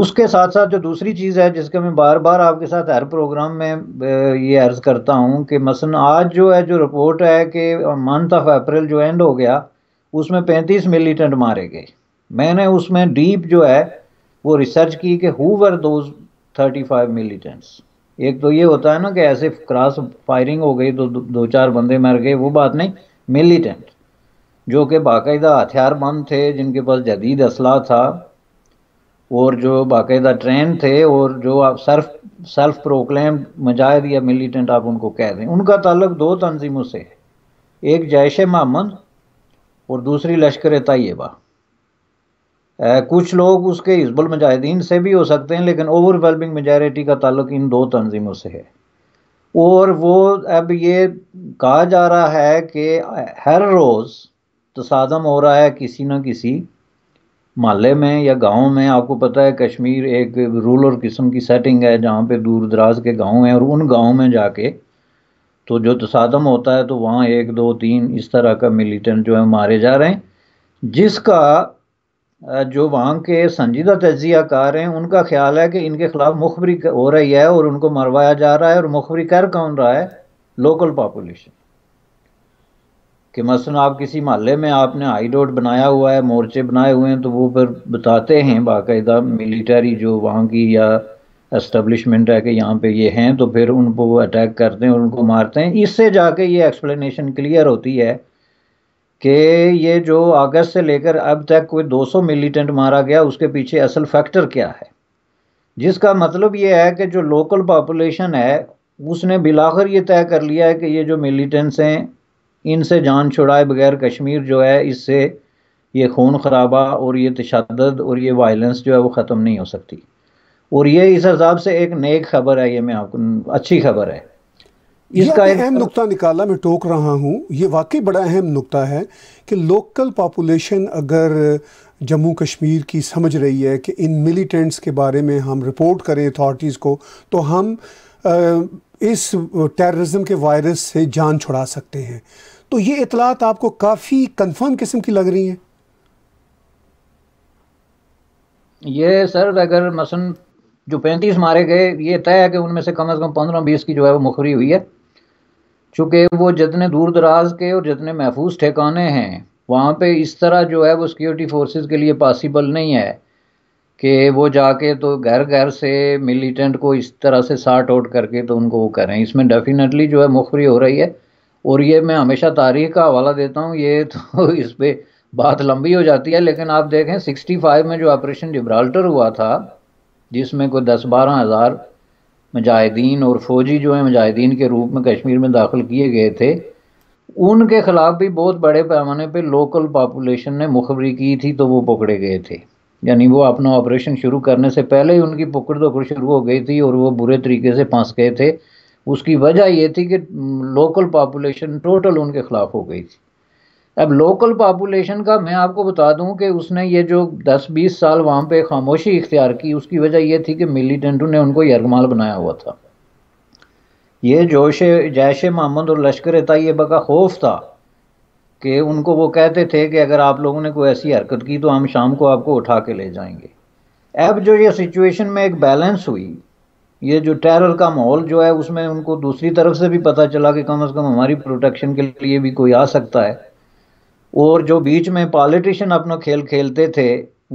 उसके साथ साथ जो दूसरी चीज़ है जिसके मैं बार बार आपके साथ हर प्रोग्राम में ये अर्ज़ करता हूँ कि मसन आज जो है जो रिपोर्ट है कि मंथ ऑफ अप्रैल जो एंड हो गया उसमें 35 मिलीटेंट मारे गए मैंने उसमें डीप जो है वो रिसर्च की कि हु वर दोज 35 मिलीटेंट्स एक तो ये होता है ना कि ऐसे क्रॉस फायरिंग हो गई तो दो, दो चार बंदे मर गए वो बात नहीं मिलीटेंट जो कि बाकायदा बंद थे जिनके पास जदीद असला था और जो बाकायदा ट्रेन थे और जो आप सर्फ सेल्फ प्रोक्लेम मजाहद या मिलीटेंट आप उनको कह दें उनका ताल्लुक दो तनजीमों से है एक जैश महमद और दूसरी लश्कर तैयबा कुछ लोग उसके हिजबुल मुजाहिदीन से भी हो सकते हैं लेकिन ओवरवेलमिंग मेजॉरिटी का ताल्लुक इन दो तंज़ीमों से है और वो अब ये कहा जा रहा है कि हर रोज़ तसादम हो रहा है किसी न किसी महल्ले में या गांव में आपको पता है कश्मीर एक रूरल किस्म की सेटिंग है जहाँ पे दूर दराज के गांव हैं और उन गांव में जाके तो जो तसादम होता है तो वहाँ एक दो तीन इस तरह का मिलिटेंट जो है मारे जा रहे हैं जिसका जो वहाँ के संजीदा तजिया कार हैं उनका ख्याल है कि इनके ख़िलाफ़ मुखबरी हो रही है और उनको मरवाया जा रहा है और मुखबरी कर कौन रहा है लोकल पॉपुलेशन कि मसलन आप किसी महल में आपने हाई रोड बनाया हुआ है मोर्चे बनाए हुए हैं तो वो फिर बताते हैं बाकायदा मिलिट्री जो वहाँ की या एस्टेब्लिशमेंट है कि यहाँ पे ये हैं तो फिर उनको वो अटैक करते हैं और उनको मारते हैं इससे जाके ये एक्सप्लेनेशन क्लियर होती है कि ये जो अगस्त से लेकर अब तक कोई 200 मिलिटेंट मारा गया उसके पीछे असल फैक्टर क्या है जिसका मतलब ये है कि जो लोकल पॉपुलेशन है उसने बिलाकर ये तय कर लिया है कि ये जो मिलीटेंट्स हैं इनसे जान छुड़ाए बगैर कश्मीर जो है इससे ये खून खराबा और ये तशद और ये वायलेंस जो है वो ख़त्म नहीं हो सकती और ये इस हिसाब से एक नेक खबर है ये मैं आपको अच्छी खबर है इसका अहम नुकता निकाला मैं टोक रहा हूँ ये वाकई बड़ा अहम नुकता है कि लोकल पापुलेशन अगर जम्मू कश्मीर की समझ रही है कि इन मिलिटेंट्स के बारे में हम रिपोर्ट करें अथॉरिटीज़ को तो हम इस टेररिज्म के वायरस से जान छुड़ा सकते हैं तो ये इतलात आपको काफ़ी कन्फर्म किस्म की लग रही है ये सर अगर मसन जो पैंतीस मारे गए ये तय है कि उनमें से कम अज़ कम पंद्रह बीस की जो है वो मुखरी हुई है चूंकि वो जितने दूर दराज के और जितने महफूज ठिकाने हैं वहाँ पे इस तरह जो है वो सिक्योरिटी फोर्सेस के लिए पॉसिबल नहीं है कि वो जाके तो घर घर से मिलिटेंट को इस तरह से सार्ट आउट करके तो उनको वो करें इसमें डेफिनेटली जो है मुखरी हो रही है और ये मैं हमेशा तारीख का हवाला देता हूँ ये तो इस पर बात लंबी हो जाती है लेकिन आप देखें 65 में जो ऑपरेशन जिब्राल्टर हुआ था जिसमें कोई दस बारह हज़ार मुजाहिदीन और फौजी जो है मुजाहिदीन के रूप में कश्मीर में दाखिल किए गए थे उनके ख़िलाफ़ भी बहुत बड़े पैमाने पे लोकल पापुलेशन ने मुखबरी की थी तो वो पकड़े गए थे यानी वो अपना ऑपरेशन शुरू करने से पहले ही उनकी पकड़ तो शुरू हो गई थी और वो बुरे तरीके से फंस गए थे उसकी वजह ये थी कि लोकल पापुलेशन टोटल उनके ख़िलाफ़ हो गई थी अब लोकल पॉपुलेशन का मैं आपको बता दूं कि उसने ये जो 10-20 साल वहाँ पे खामोशी इख्तियार की उसकी वजह यह थी कि मिलीटेंटों ने उनको यरगमाल बनाया हुआ था ये जोश जैश मोहम्मद और लश्कर तयब का खौफ था कि उनको वो कहते थे कि अगर आप लोगों ने कोई ऐसी हरकत की तो हम शाम को आपको उठा के ले जाएंगे अब जो ये सिचुएशन में एक बैलेंस हुई ये जो टेरर का माहौल जो है उसमें उनको दूसरी तरफ से भी पता चला कि कम से कम हमारी प्रोटेक्शन के लिए भी कोई आ सकता है और जो बीच में पॉलिटिशियन अपना खेल खेलते थे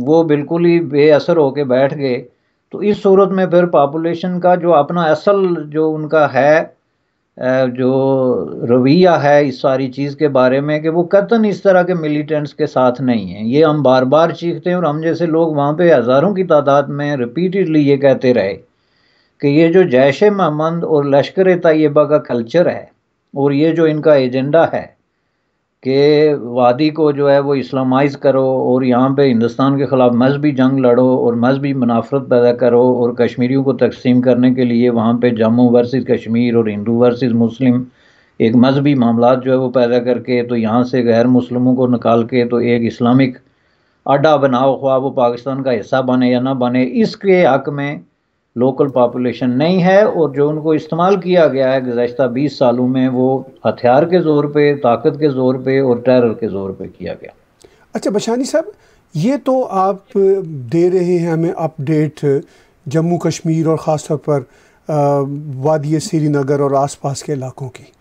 वो बिल्कुल ही बेअसर होके बैठ गए तो इस सूरत में फिर पॉपुलेशन का जो अपना असल जो उनका है जो रवैया है इस सारी चीज़ के बारे में कि वो कतन इस तरह के मिलिटेंट्स के साथ नहीं है ये हम बार बार चीखते हैं और हम जैसे लोग वहाँ पे हज़ारों की तादाद में रिपीटेडली ये कहते रहे कि ये जो जैश महमंद और लश्कर तयबा का कल्चर है और ये जो इनका एजेंडा है कि वादी को जो है वो इस्लामाइज करो और यहाँ पे हिंदुस्तान के ख़िलाफ़ मजहबी जंग लड़ो और मजहबी मुनाफरत पैदा करो और कश्मीरियों को तकसीम करने के लिए वहाँ पे जम्मू वर्सेस कश्मीर और हिंदू वर्सेस मुस्लिम एक मजहबी मामला जो है वो पैदा करके तो यहाँ से गैर मुसलमों को निकाल के तो एक इस्लामिक अड्डा बनाओ ख्वा वो पाकिस्तान का हिस्सा बने या ना बने इसके हक में लोकल पापुलेशन नहीं है और जो उनको इस्तेमाल किया गया है गुजशत बीस सालों में वो हथियार के ज़ोर पे ताकत के ज़ोर पे और टेरर के ज़ोर पे किया गया अच्छा बशानी साहब ये तो आप दे रहे हैं हमें अपडेट जम्मू कश्मीर और ख़ास तौर पर वादी श्रीनगर और आसपास के इलाकों की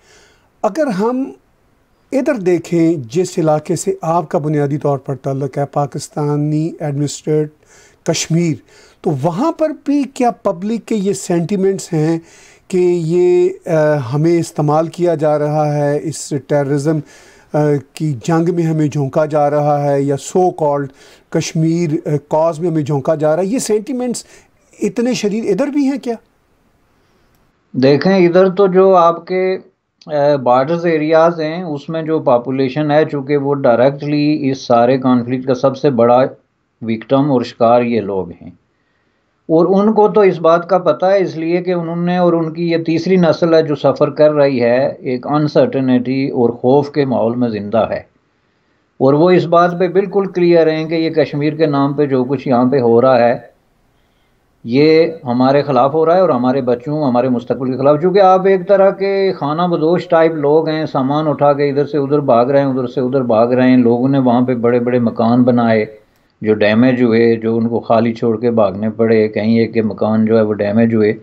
अगर हम इधर देखें जिस इलाके से आपका बुनियादी तौर पर तल्लक है पाकिस्तानी एडमिनिस्ट्रेट कश्मीर तो वहाँ पर भी क्या पब्लिक के ये सेंटिमेंट्स हैं कि ये आ, हमें इस्तेमाल किया जा रहा है इस टेररिज्म की जंग में हमें झोंका जा रहा है या सो कॉल्ड कश्मीर कॉज में हमें झोंका जा रहा है ये सेंटिमेंट्स इतने शरीर इधर भी हैं क्या देखें इधर तो जो आपके बॉर्डर्स एरियाज हैं उसमें जो पॉपुलेशन है चूँकि वो डायरेक्टली इस सारे कॉन्फ्लिक्ट का सबसे बड़ा विक्टम और शिकार ये लोग हैं और उनको तो इस बात का पता है इसलिए कि उन्होंने और उनकी ये तीसरी नस्ल है जो सफ़र कर रही है एक अनसर्टनिटी और खौफ के माहौल में ज़िंदा है और वो इस बात पे बिल्कुल क्लियर हैं कि ये कश्मीर के नाम पे जो कुछ यहाँ पे हो रहा है ये हमारे ख़िलाफ़ हो रहा है और हमारे बच्चों हमारे मुस्तबिल के ख़िलाफ़ चूँकि आप एक तरह के खाना बदोश टाइप लोग हैं सामान उठा के इधर से उधर भाग रहे हैं उधर से उधर भाग रहे हैं लोगों ने वहाँ पर बड़े बड़े मकान बनाए जो डैमेज हुए जो उनको खाली छोड़ के भागने पड़े कहीं एक के मकान जो है वो डैमेज हुए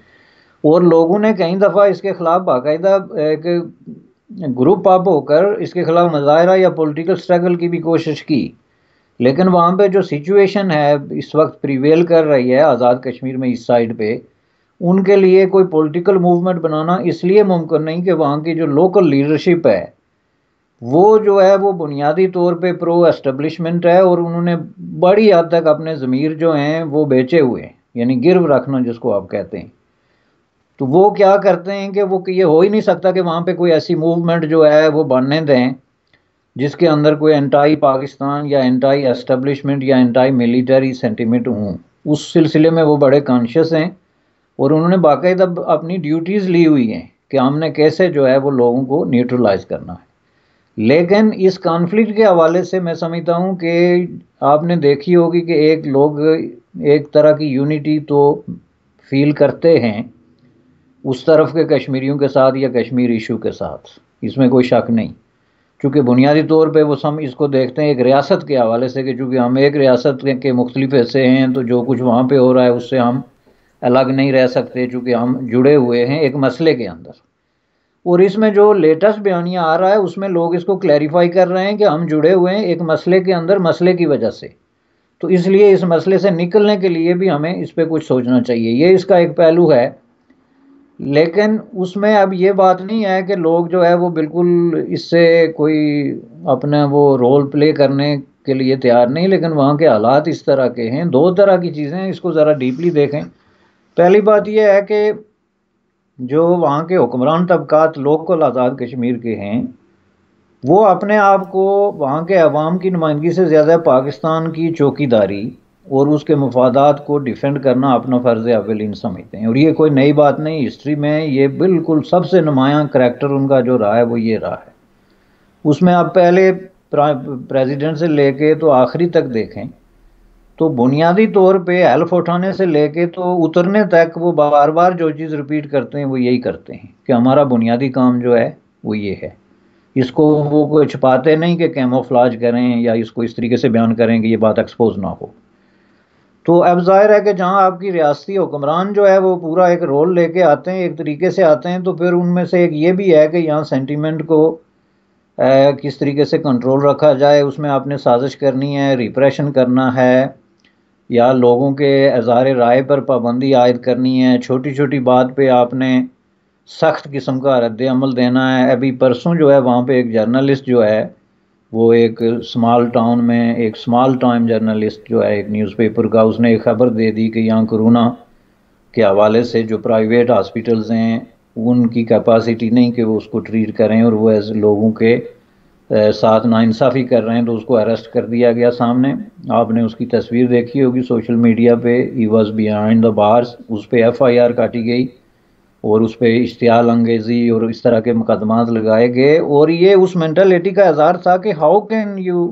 और लोगों ने कई दफ़ा इसके ख़िलाफ़ बाकायदा एक ग्रुप अप होकर इसके ख़िलाफ़ मुजाहरा या पॉलिटिकल स्ट्रगल की भी कोशिश की लेकिन वहाँ पे जो सिचुएशन है इस वक्त प्रिवेल कर रही है आज़ाद कश्मीर में इस साइड पे उनके लिए कोई पॉलिटिकल मूवमेंट बनाना इसलिए मुमकिन नहीं कि वहाँ की जो लोकल लीडरशिप है वो जो है वो बुनियादी तौर पे प्रो एस्टेब्लिशमेंट है और उन्होंने बड़ी हद तक अपने ज़मीर जो हैं वो बेचे हुए हैं यानी गिरव रखना जिसको आप कहते हैं तो वो क्या करते हैं कि वो ये हो ही नहीं सकता कि वहाँ पे कोई ऐसी मूवमेंट जो है वो बनने दें जिसके अंदर कोई एंटाई पाकिस्तान या एंटाई एस्टेब्लिशमेंट या एंटाई मिलिटरी सेंटिमेंट हूँ उस सिलसिले में वो बड़े कॉन्शियस हैं और उन्होंने बाकायदा अपनी ड्यूटीज़ ली हुई हैं कि हमने कैसे जो है वो लोगों को न्यूट्रलाइज करना है लेकिन इस कॉन्फ्लिक्ट के हवाले से मैं समझता हूँ कि आपने देखी होगी कि एक लोग एक तरह की यूनिटी तो फील करते हैं उस तरफ के कश्मीरियों के साथ या कश्मीर इशू के साथ इसमें कोई शक नहीं चूँकि बुनियादी तौर पे वो हम इसको देखते हैं एक रियासत के हवाले से कि चूँकि हम एक रियासत के मुख्तलिफ ऐसे हैं तो जो कुछ वहाँ पर हो रहा है उससे हम अलग नहीं रह सकते चूँकि हम जुड़े हुए हैं एक मसले के अंदर और इसमें जो लेटेस्ट बयानिया आ रहा है उसमें लोग इसको क्लैरिफाई कर रहे हैं कि हम जुड़े हुए हैं एक मसले के अंदर मसले की वजह से तो इसलिए इस मसले से निकलने के लिए भी हमें इस पर कुछ सोचना चाहिए ये इसका एक पहलू है लेकिन उसमें अब ये बात नहीं है कि लोग जो है वो बिल्कुल इससे कोई अपना वो रोल प्ले करने के लिए तैयार नहीं लेकिन वहाँ के हालात इस तरह के हैं दो तरह की चीज़ें इसको ज़रा डीपली देखें पहली बात यह है कि जो वहाँ के हुक्मरान तबकात लोकल आज़ाद कश्मीर के हैं वो अपने आप को वहाँ के अवाम की नुमाइंदगी से ज़्यादा पाकिस्तान की चौकीदारी और उसके मफादात को डिफेंड करना अपना फ़र्ज़ अवलिन समझते हैं और ये कोई नई बात नहीं हिस्ट्री में ये बिल्कुल सबसे नुमायाँ करैक्टर उनका जो रहा है वो ये रहा है उसमें आप पहले प्रेसिडेंट से लेके तो आखिरी तक देखें तो बुनियादी तौर पे हेल्फ उठाने से लेके तो उतरने तक वो बार बार जो चीज़ रिपीट करते हैं वो यही करते हैं कि हमारा बुनियादी काम जो है वो ये है इसको वो कोई छुपाते नहीं कि कैमोफ्लाज करें या इसको इस तरीके से बयान करें कि ये बात एक्सपोज ना हो तो अब जाहिर है कि जहाँ आपकी रियासती हुक्मरान जो है वो पूरा एक रोल लेके आते हैं एक तरीके से आते हैं तो फिर उनमें से एक ये भी है कि यहाँ सेंटीमेंट को किस तरीके से कंट्रोल रखा जाए उसमें आपने साजिश करनी है रिप्रेशन करना है या लोगों के इजहार राय पर पाबंदी आयद करनी है छोटी छोटी बात पे आपने सख्त किस्म का रद्द अमल देना है अभी परसों जो है वहाँ पे एक जर्नलिस्ट जो है वो एक स्मॉल टाउन में एक स्मॉल टाइम जर्नलिस्ट जो है एक न्यूज़पेपर का उसने एक ख़बर दे दी कि यहाँ कोरोना के हवाले से जो प्राइवेट हॉस्पिटल्स हैं उनकी कैपेसिटी नहीं कि वो उसको ट्रीट करें और वो लोगों के साथ नाइंसाफ़ी कर रहे हैं तो उसको अरेस्ट कर दिया गया सामने आपने उसकी तस्वीर देखी होगी सोशल मीडिया पे he was behind the bars उस पर एफ़ आई आर काटी गई और उस पर इश्तियाल अंगेज़ी और इस तरह के मुकदमात लगाए गए और ये उस मैंटलिटी का आज़ार था कि हाउ कैन यू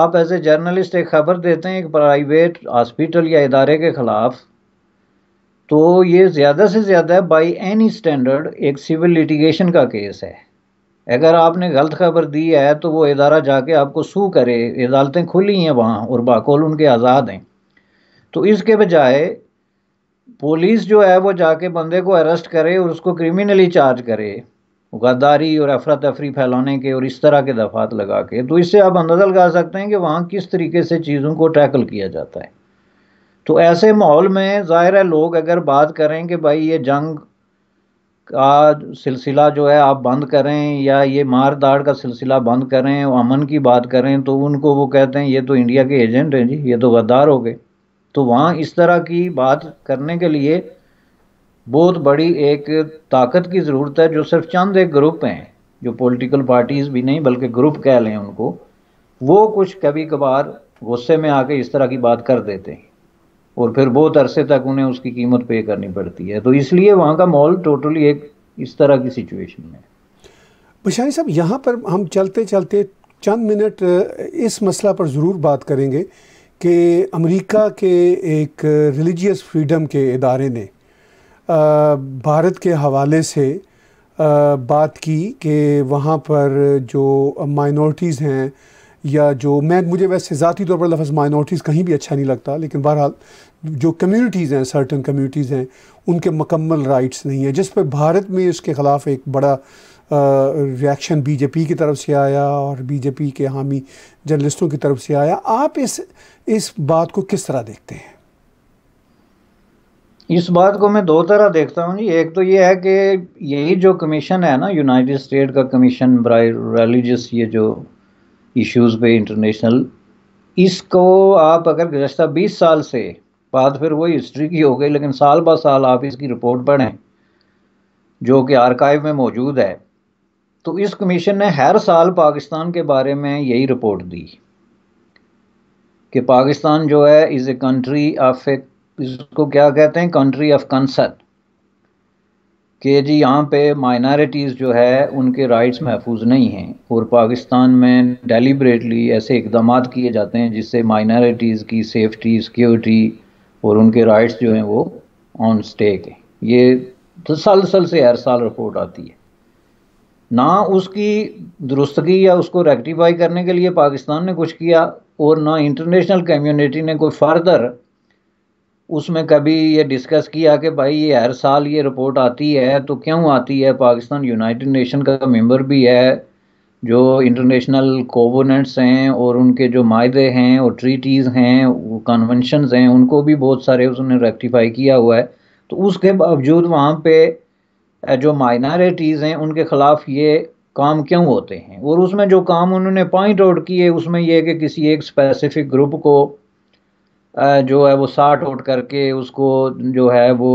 आप एज ए जर्नलिस्ट एक ख़बर देते हैं एक प्राइवेट हॉस्पिटल या इदारे के ख़िलाफ़ तो ये ज़्यादा से ज़्यादा बाई एनी स्टैंडर्ड एक सिविल लिटिगेशन का केस है अगर आपने गलत खबर दी है तो वो इदारा जाके आपको सू करे अदालतें खुली हैं वहाँ और बाकौल उनके आज़ाद हैं तो इसके बजाय पुलिस जो है वो जाके बंदे को अरेस्ट करे और उसको क्रिमिनली चार्ज करे गद्दारी और अफरा तफरी फैलाने के और इस तरह के दफात लगा के तो इससे आप अंदाज़ा लगा सकते हैं कि वहाँ किस तरीके से चीज़ों को टैकल किया जाता है तो ऐसे माहौल में ज़ाहिर है लोग अगर बात करें कि भाई ये जंग का सिलसिला जो है आप बंद करें या ये मार दाड़ का सिलसिला बंद करें अमन की बात करें तो उनको वो कहते हैं ये तो इंडिया के एजेंट हैं जी ये तो गद्दार हो गए तो वहाँ इस तरह की बात करने के लिए बहुत बड़ी एक ताकत की ज़रूरत है जो सिर्फ चंद एक ग्रुप हैं जो पॉलिटिकल पार्टीज़ भी नहीं बल्कि ग्रुप कह लें उनको वो कुछ कभी कभार गुस्से में आके इस तरह की बात कर देते हैं और फिर बहुत अरसे तक उन्हें उसकी कीमत पे करनी पड़ती है तो इसलिए वहाँ का माहौल टोटली एक इस तरह की सिचुएशन में बशारी साहब यहाँ पर हम चलते चलते चंद मिनट इस मसला पर ज़रूर बात करेंगे कि अमेरिका के एक रिलीजियस फ्रीडम के इदारे ने भारत के हवाले से बात की कि वहाँ पर जो माइनॉरिटीज़ हैं या जो मैं मुझे वैसे ज़ाती तौर पर लफ्ज़ माइनॉरिटीज़ कहीं भी अच्छा नहीं लगता लेकिन बहरहाल जो कम्युनिटीज़ हैं सर्टन कम्युनिटीज़ हैं उनके मकम्मल राइट्स नहीं है जिस पर भारत में इसके ख़िलाफ़ एक बड़ा रिएक्शन बीजेपी की तरफ से आया और बीजेपी के हामी जर्नलिस्टों की तरफ से आया आप इस इस बात को किस तरह देखते हैं इस बात को मैं दो तरह देखता हूँ जी एक तो ये है कि यही जो कमीशन है ना यूनाइटेड स्टेट का कमीशन ब्राई रिलीजियस ये जो इश्यूज पे इंटरनेशनल इसको आप अगर गुजशत बीस साल से बाद फिर वही हिस्ट्री की हो गई लेकिन साल ब साल आप इसकी रिपोर्ट पढ़ें जो कि आर्काइव में मौजूद है तो इस कमीशन ने हर साल पाकिस्तान के बारे में यही रिपोर्ट दी कि पाकिस्तान जो है is a country of a इसको क्या कहते हैं कंट्री ऑफ कंसर्ट कि जी यहाँ पे माइनॉरिटीज़ जो है उनके राइट्स महफूज नहीं हैं और पाकिस्तान में डेलीबरेटली ऐसे इकदाम किए जाते हैं जिससे माइनॉरिटीज़ की सेफ्टी सिक्योरिटी और उनके राइट्स जो हैं वो ऑन स्टेक हैं ये तसलसल तो से हर साल रिपोर्ट आती है ना उसकी दुरुस्तगी या उसको रेक्टिफाई करने के लिए पाकिस्तान ने कुछ किया और ना इंटरनेशनल कम्यूनिटी ने कोई फर्दर उसमें कभी ये डिस्कस किया कि भाई ये हर साल ये रिपोर्ट आती है तो क्यों आती है पाकिस्तान यूनाइटेड नेशन का मेंबर भी है जो इंटरनेशनल कोवोनेंट्स हैं और उनके जो माहे हैं और ट्रीटीज़ हैं कन्वेंशनस हैं उनको भी बहुत सारे उसने रेक्टिफाई किया हुआ है तो उसके बावजूद वहाँ पे जो माइनॉरिटीज़ हैं उनके ख़िलाफ़ ये काम क्यों होते हैं और उसमें जो काम उन्होंने पॉइंट आउट किए उसमें यह कि किसी एक स्पेसिफिक ग्रुप को जो है वो साठ आउट करके उसको जो है वो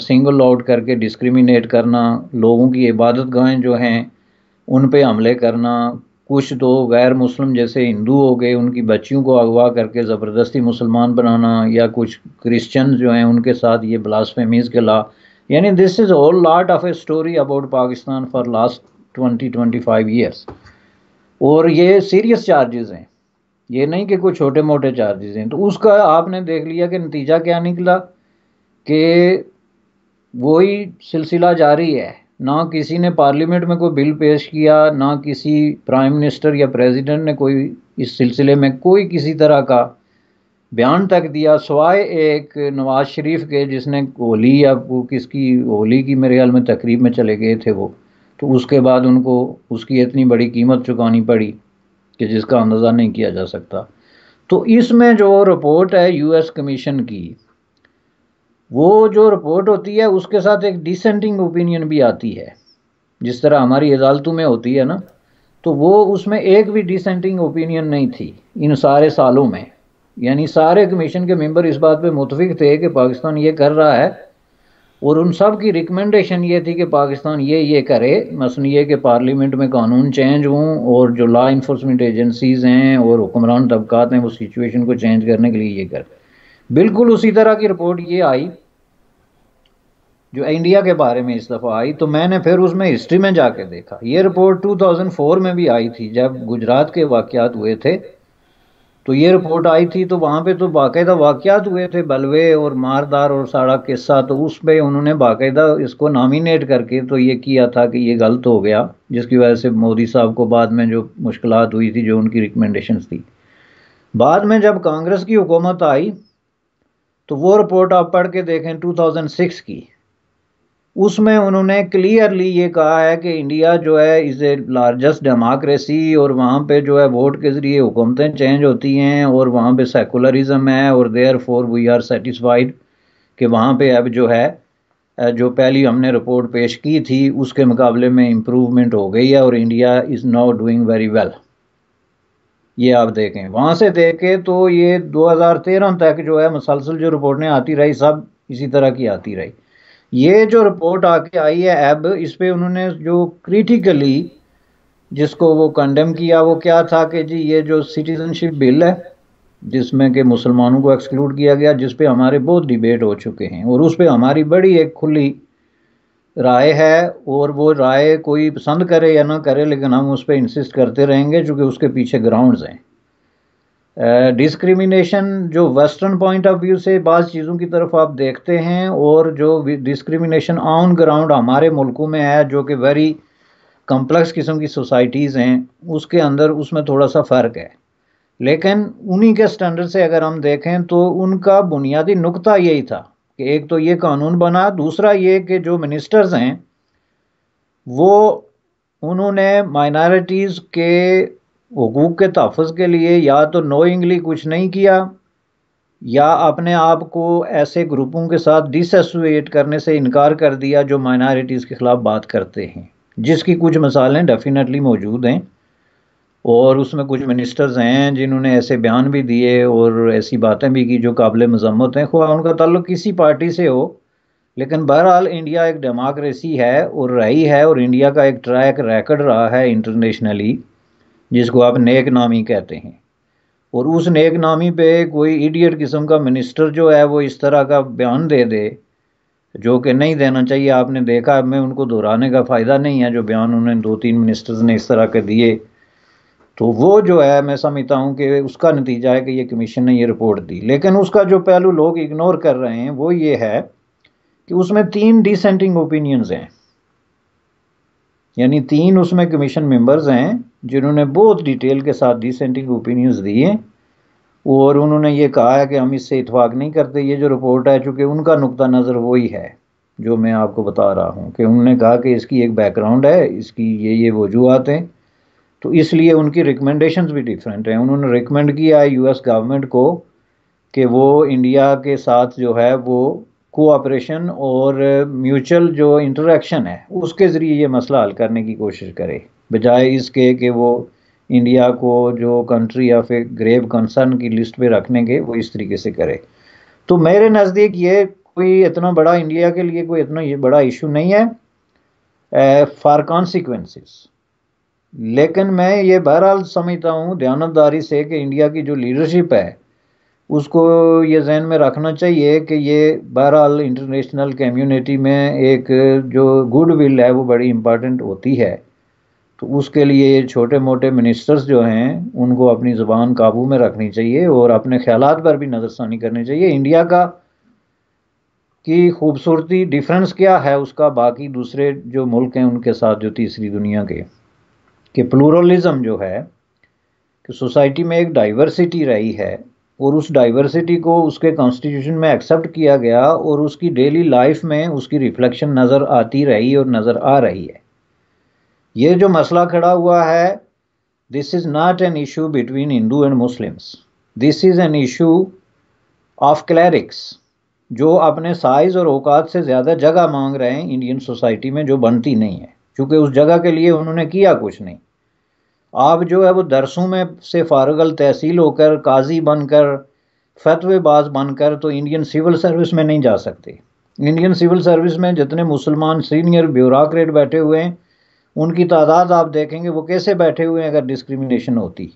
सिंगल आउट करके डिस्क्रिमिनेट करना लोगों की इबादत गाहें जो हैं उन पे हमले करना कुछ तो गैर मुस्लिम जैसे हिंदू हो गए उनकी बच्चियों को अगवा करके ज़बरदस्ती मुसलमान बनाना या कुछ क्रिश्चन जो हैं उनके साथ ये ब्लास्फेमीज़ के ला यानी this is all lot of a story about Pakistan for last twenty twenty five years और ये सीरियस चार्जेज़ हैं ये नहीं कि कोई छोटे मोटे चार्जेस हैं तो उसका आपने देख लिया कि नतीजा क्या निकला कि वही सिलसिला जारी है ना किसी ने पार्लियामेंट में कोई बिल पेश किया ना किसी प्राइम मिनिस्टर या प्रेसिडेंट ने कोई इस सिलसिले में कोई किसी तरह का बयान तक दिया सवाए एक नवाज शरीफ के जिसने होली या वो किसकी होली की मेरे ख्याल में तकरीब में चले गए थे वो तो उसके बाद उनको उसकी इतनी बड़ी कीमत चुकानी पड़ी कि जिसका अंदाज़ा नहीं किया जा सकता तो इसमें जो रिपोर्ट है यूएस कमीशन की वो जो रिपोर्ट होती है उसके साथ एक डिसेंटिंग ओपिनियन भी आती है जिस तरह हमारी अदालतों में होती है ना तो वो उसमें एक भी डिसेंटिंग ओपिनियन नहीं थी इन सारे सालों में यानी सारे कमीशन के मेंबर इस बात पे मुतफिक थे कि पाकिस्तान ये कर रहा है और उन सब की रिकमेंडेशन ये थी कि पाकिस्तान ये ये करे मैं ये कि पार्लियामेंट में कानून चेंज हों और जो लॉ इन्फोर्समेंट एजेंसीज़ हैं और हुक्मरान तबकात हैं वो सिचुएशन को चेंज करने के लिए ये कर बिल्कुल उसी तरह की रिपोर्ट ये आई जो इंडिया के बारे में इस दफ़ा आई तो मैंने फिर उसमें हिस्ट्री में जाके देखा ये रिपोर्ट 2004 में भी आई थी जब गुजरात के वाक़ात हुए थे तो ये रिपोर्ट आई थी तो वहाँ पे तो बाकायदा वाकयात हुए थे बलवे और मारदार और सारा किस्सा तो उस पर उन्होंने बाकायदा इसको नामिनेट करके तो ये किया था कि ये गलत हो गया जिसकी वजह से मोदी साहब को बाद में जो मुश्किल हुई थी जो उनकी रिकमेंडेशन थी बाद में जब कांग्रेस की हुकूमत आई तो वो रिपोर्ट आप पढ़ के देखें 2006 की उसमें उन्होंने क्लियरली ये कहा है कि इंडिया जो है इज़ ए लार्जेस्ट डेमोक्रेसी और वहाँ पे जो है वोट के ज़रिए हुकूमतें चेंज होती हैं और वहाँ पे सेकुलरिज्म है और therefore we are satisfied कि वहाँ पे अब जो है जो पहली हमने रिपोर्ट पेश की थी उसके मुकाबले में इम्प्रूवमेंट हो गई है और India is now doing very well ये आप देखें वहाँ से देखें तो ये 2013 तक जो है मुसलसल जो रिपोर्टें आती रही सब इसी तरह की आती रही ये जो रिपोर्ट आके आई है एब इस पर उन्होंने जो क्रिटिकली जिसको वो कंडेम किया वो क्या था कि जी ये जो सिटीजनशिप बिल है जिसमें कि मुसलमानों को एक्सक्लूड किया गया जिस पे हमारे बहुत डिबेट हो चुके हैं और उस पर हमारी बड़ी एक खुली राय है और वो राय कोई पसंद करे या ना करे लेकिन हम उस पर इंसिस्ट करते रहेंगे चूँकि उसके पीछे ग्राउंड्स हैं डिस्क्रिमिनेशन जो वेस्टर्न पॉइंट ऑफ व्यू से बाज़ चीज़ों की तरफ आप देखते हैं और जो डिस्क्रिमिनेशन ऑन ग्राउंड हमारे मुल्कों में है जो कि वेरी कम्प्लेक्स किस्म की सोसाइटीज़ हैं उसके अंदर उसमें थोड़ा सा फ़र्क है लेकिन उन्हीं के स्टैंडर्ड से अगर हम देखें तो उनका बुनियादी नुकता यही था कि एक तो ये कानून बना दूसरा ये कि जो मिनिस्टर्स हैं वो उन्होंने माइनॉरिटीज़ के हकूक़ के तहफ़ के लिए या तो नोइंगली कुछ नहीं किया या अपने आप को ऐसे ग्रुपों के साथ डिसोसिएट करने से इनकार कर दिया जो माइनॉरिटीज़ के ख़िलाफ़ बात करते हैं जिसकी कुछ मिसालें डेफिनेटली मौजूद हैं और उसमें कुछ मिनिस्टर्स हैं जिन्होंने ऐसे बयान भी दिए और ऐसी बातें भी की जो काबिल मजम्मत हैं खुआ उनका ताल्लुक किसी पार्टी से हो लेकिन बहरहाल इंडिया एक डेमोक्रेसी है और रही है और इंडिया का एक ट्रैक रिकॉर्ड रहा है इंटरनेशनली जिसको आप नेक नामी कहते हैं और उस नेक नामी पे कोई इडियट किस्म का मिनिस्टर जो है वो इस तरह का बयान दे दे जो कि नहीं देना चाहिए आपने देखा मैं उनको दोहराने का फ़ायदा नहीं है जो बयान उन्होंने दो तीन मिनिस्टर्स ने इस तरह के दिए तो वो जो है मैं समझता हूँ कि उसका नतीजा है कि ये कमीशन ने ये रिपोर्ट दी लेकिन उसका जो पहलू लोग इग्नोर कर रहे हैं वो ये है कि उसमें तीन डिसेंटिंग ओपिनियंस हैं यानी तीन उसमें कमीशन मेंबर्स हैं जिन्होंने बहुत डिटेल के साथ डिसेंटिंग ओपिनियंस दिए और उन्होंने ये कहा है कि हम इससे इतफाक़ नहीं करते ये जो रिपोर्ट है चूँकि उनका नुकता नज़र वही है जो मैं आपको बता रहा हूँ कि उन्होंने कहा कि इसकी एक बैकग्राउंड है इसकी ये ये वजूहत हैं तो इसलिए उनकी रिकमेंडेशंस भी डिफरेंट हैं उन्होंने रिकमेंड किया है एस गवर्नमेंट को कि वो इंडिया के साथ जो है वो कोऑपरेशन और म्यूचुअल जो इंटरेक्शन है उसके ज़रिए ये मसला हल करने की कोशिश करे बजाय इसके कि वो इंडिया को जो country of a grave concern की लिस्ट पे रखने के वो इस तरीके से करे तो मेरे नज़दीक ये कोई इतना बड़ा इंडिया के लिए कोई इतना बड़ा इशू नहीं है फॉर कॉन्सिक्वेंसेस लेकिन मैं ये बहरहाल समझता हूँ दयानतदारी से कि इंडिया की जो लीडरशिप है उसको ये जहन में रखना चाहिए कि ये बहरहाल इंटरनेशनल कम्युनिटी में एक जो गुडविल है वो बड़ी इम्पॉर्टेंट होती है तो उसके लिए छोटे मोटे मिनिस्टर्स जो हैं उनको अपनी ज़ुबान काबू में रखनी चाहिए और अपने ख्याल पर भी नज़रसानी करनी चाहिए इंडिया का की खूबसूरती डिफरेंस क्या है उसका बाकी दूसरे जो मुल्क हैं उनके साथ जो तीसरी दुनिया के कि प्लूरलिज़म जो है कि सोसाइटी में एक डाइवर्सिटी रही है और उस डाइवर्सिटी को उसके कॉन्स्टिट्यूशन में एक्सेप्ट किया गया और उसकी डेली लाइफ में उसकी रिफ्लेक्शन नज़र आती रही और नज़र आ रही है ये जो मसला खड़ा हुआ है this is not an issue between Hindu and Muslims this is an issue of clerics जो अपने साइज़ और औकात से ज़्यादा जगह मांग रहे हैं इंडियन सोसाइटी में जो बनती नहीं है क्योंकि उस जगह के लिए उन्होंने किया कुछ नहीं आप जो है वो दरसों में से फारगल तहसील होकर काजी बनकर फतवेबाज बनकर तो इंडियन सिविल सर्विस में नहीं जा सकते इंडियन सिविल सर्विस में जितने मुसलमान सीनियर ब्यूरोक्रेट बैठे हुए हैं उनकी तादाद आप देखेंगे वो कैसे बैठे हुए हैं अगर डिस्क्रिमिनेशन होती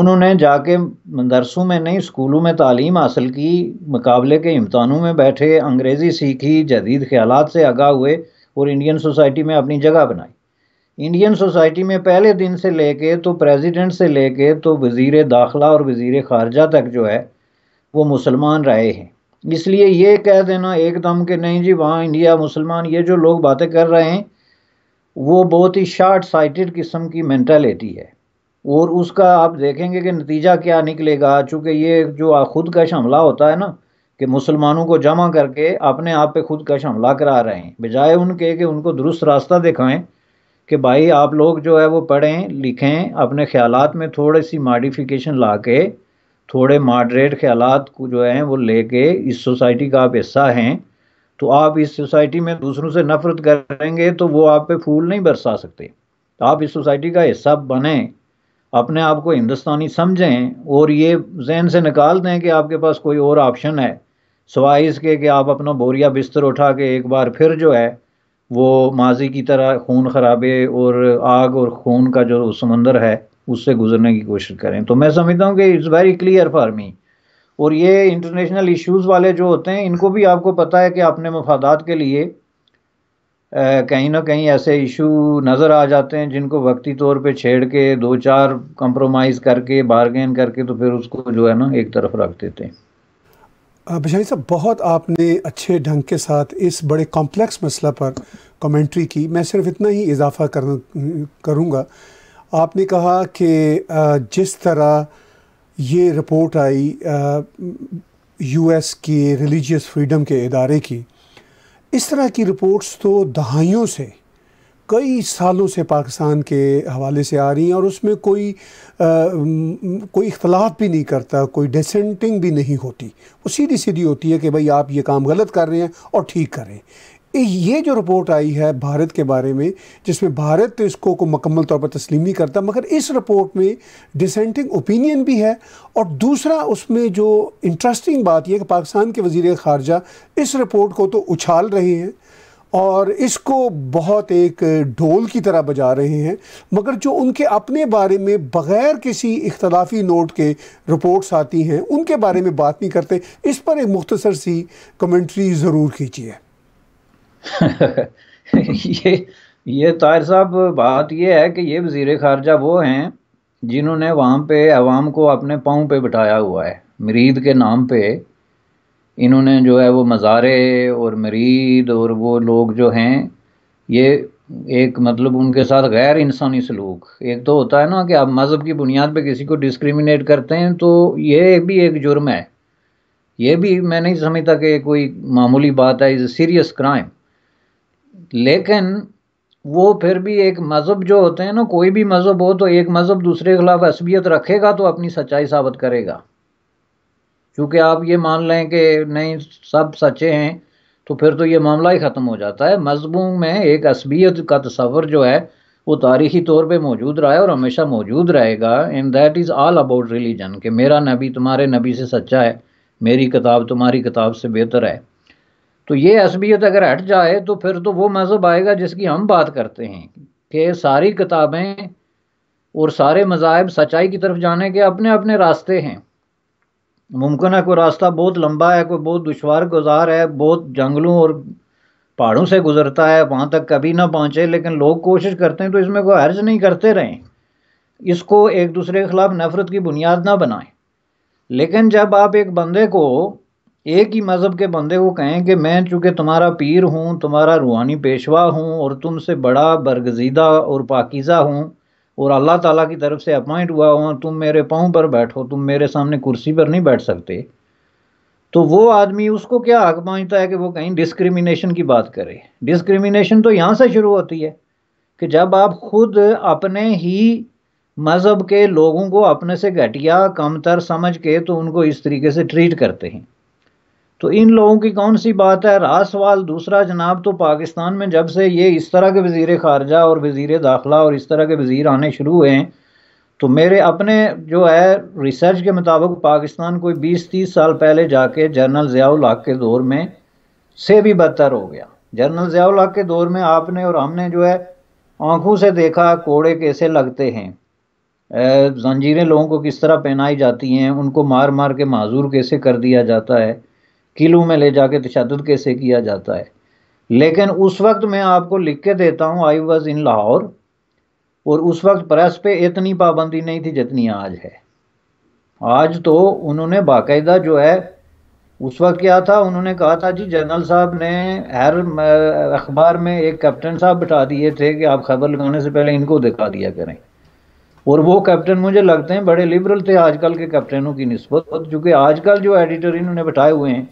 उन्होंने जाके मदरसों में नहीं स्कूलों में तालीम हासिल की मुकाबले के इम्तानों में बैठे अंग्रेज़ी सीखी जदीद ख्याल से आगा हुए और इंडियन सोसाइटी में अपनी जगह बनाई इंडियन सोसाइटी में पहले दिन से लेके तो प्रेसिडेंट से लेके तो वज़ी दाखिला और वज़ी ख़ारजा तक जो है वो मुसलमान रहे हैं इसलिए ये कह देना एकदम कि नहीं जी वहाँ इंडिया मुसलमान ये जो लोग बातें कर रहे हैं वो बहुत ही शार्ट साइटेड किस्म की मैंटेलिटी है और उसका आप देखेंगे कि नतीजा क्या निकलेगा चूँकि ये जो खुद का हमला होता है ना कि मुसलमानों को जमा करके अपने आप पे खुद का हमला करा रहे हैं बजाय उनके कि उनको दुरुस्त रास्ता दिखाएं कि भाई आप लोग जो है वो पढ़ें लिखें अपने ख्याल में थोड़ी सी मॉडिफिकेशन ला के थोड़े मॉडरेट ख्याल जो हैं वो लेके इस सोसाइटी का आप हिस्सा हैं तो आप इस सोसाइटी में दूसरों से नफरत करेंगे तो वो आप पे फूल नहीं बरसा सकते आप इस सोसाइटी का हिस्सा बने अपने आप को हिंदुस्तानी समझें और ये जहन से निकाल दें कि आपके पास कोई और ऑप्शन है सवाए इसके कि आप अपना बोरिया बिस्तर उठा के एक बार फिर जो है वो माजी की तरह खून खराबे और आग और खून का जो समंदर है उससे गुजरने की कोशिश करें तो मैं समझता हूँ कि it's very clear for me और ये इंटरनेशनल इश्यूज़ वाले जो होते हैं इनको भी आपको पता है कि अपने मफादात के लिए कहीं ना कहीं ऐसे इशू नज़र आ जाते हैं जिनको वक्ती तौर पे छेड़ के दो चार कंप्रोमाइज़ करके बारगेन करके तो फिर उसको जो है ना एक तरफ रख देते हैं बिशारी साहब बहुत आपने अच्छे ढंग के साथ इस बड़े कॉम्प्लेक्स मसला पर कमेंट्री की मैं सिर्फ इतना ही इजाफा कर करूँगा आपने कहा कि जिस तरह ये रिपोर्ट आई यूएस के रिलीजियस फ्रीडम के इदारे की इस तरह की रिपोर्ट्स तो दहाइयों से कई सालों से पाकिस्तान के हवाले से आ रही हैं और उसमें कोई आ, कोई इख्तलाफ भी नहीं करता कोई डिसेंटिंग भी नहीं होती वो सीधी सीधी होती है कि भाई आप ये काम गलत कर रहे हैं और ठीक करें ये जो रिपोर्ट आई है भारत के बारे में जिसमें भारत तो इसको को मकम्मल तौर पर तस्लीम नहीं करता मगर इस रिपोर्ट में डिसेंटिंग ओपिनियन भी है और दूसरा उसमें जो इंटरेस्टिंग बात यह कि पाकिस्तान के वजीर खारजा इस रिपोर्ट को तो उछाल रहे हैं और इसको बहुत एक ढोल की तरह बजा रहे हैं मगर जो उनके अपने बारे में बग़ैर किसी इख्तलाफी नोट के रिपोर्ट्स आती हैं उनके बारे में बात नहीं करते इस पर एक मुख्तसर सी कमेंट्री ज़रूर कीजिए ये ये तार साहब बात यह है कि ये वजीर खारजा वो हैं जिन्होंने वहाँ पे अवाम को अपने पाँव पे बिठाया हुआ है मरीद के नाम पे इन्होंने जो है वो मज़ारे और मरीद और वो लोग जो हैं ये एक मतलब उनके साथ गैर इंसानी सलूक एक तो होता है ना कि आप मज़हब की बुनियाद पे किसी को डिस्क्रिमिनेट करते हैं तो ये भी एक जुर्म है ये भी मैं नहीं समझता कि कोई मामूली बात है इज़ सीरियस क्राइम लेकिन वो फिर भी एक मज़हब जो होते हैं ना कोई भी मज़हब हो तो एक मज़हब दूसरे के खिलाफ असबियत रखेगा तो अपनी सच्चाई साबित करेगा क्योंकि आप ये मान लें कि नहीं सब सच्चे हैं तो फिर तो ये मामला ही ख़त्म हो जाता है मजहबों में एक असबियत का तस्वर जो है वो तारीखी तौर पे मौजूद रहा है और हमेशा मौजूद रहेगा in that is all about religion कि मेरा नबी तुम्हारे नबी से सच्चा है मेरी किताब तुम्हारी किताब से बेहतर है तो ये असबियत अगर हट जाए तो फिर तो वो मज़हब आएगा जिसकी हम बात करते हैं कि सारी किताबें और सारे मज़ाहब सच्चाई की तरफ जाने के अपने अपने रास्ते हैं मुमकिन है कोई रास्ता बहुत लंबा है कोई बहुत दुशवार गुजार है बहुत जंगलों और पहाड़ों से गुजरता है वहाँ तक कभी ना पहुँचे लेकिन लोग कोशिश करते हैं तो इसमें कोई हर्ज नहीं करते रहें इसको एक दूसरे के ख़िलाफ़ नफ़रत की बुनियाद ना बनाएं लेकिन जब आप एक बंदे को एक ही मज़हब के बंदे को कहें कि मैं चूँकि तुम्हारा पीर हूँ तुम्हारा रूहानी पेशवा हूँ और तुमसे बड़ा बरगजीदा और पाकिज़ा हूँ और अल्लाह ताला की तरफ से अपॉइंट हुआ हूँ तुम मेरे पाँव पर बैठो तुम मेरे सामने कुर्सी पर नहीं बैठ सकते तो वो आदमी उसको क्या हक मानता है कि वो कहीं डिस्क्रिमिनेशन की बात करे डिस्क्रिमिनेशन तो यहाँ से शुरू होती है कि जब आप खुद अपने ही मज़हब के लोगों को अपने से घटिया कमतर समझ के तो उनको इस तरीके से ट्रीट करते हैं तो इन लोगों की कौन सी बात है रहा सवाल दूसरा जनाब तो पाकिस्तान में जब से ये इस तरह के वजीर ख़ारजा और वजीर दाखिला और इस तरह के वज़ीर आने शुरू हुए हैं तो मेरे अपने जो है रिसर्च के मुताबिक पाकिस्तान कोई बीस तीस साल पहले जाके जनरल ज़ियाउल हक के दौर में से भी बदतर हो गया जनरल ज़ियाउल हक के दौर में आपने और हमने जो है आँखों से देखा कोड़े कैसे लगते हैं जंजीरें लोगों को किस तरह पहनाई जाती हैं उनको मार मार के माजूर कैसे कर दिया जाता है किलो में ले जाके तशद कैसे किया जाता है लेकिन उस वक्त मैं आपको लिख के देता हूँ आई वॉज़ इन लाहौर और उस वक्त प्रेस पे इतनी पाबंदी नहीं थी जितनी आज है आज तो उन्होंने बाकायदा जो है उस वक्त क्या था उन्होंने कहा था जी जनरल साहब ने हर अखबार में एक कैप्टन साहब बिठा दिए थे कि आप खबर लगाने से पहले इनको दिखा दिया करें और वो कैप्टन मुझे लगते हैं बड़े लिबरल थे आजकल के कैप्टनों की नस्बत चूँकि आजकल जो एडिटर इन्होंने बैठाए हुए हैं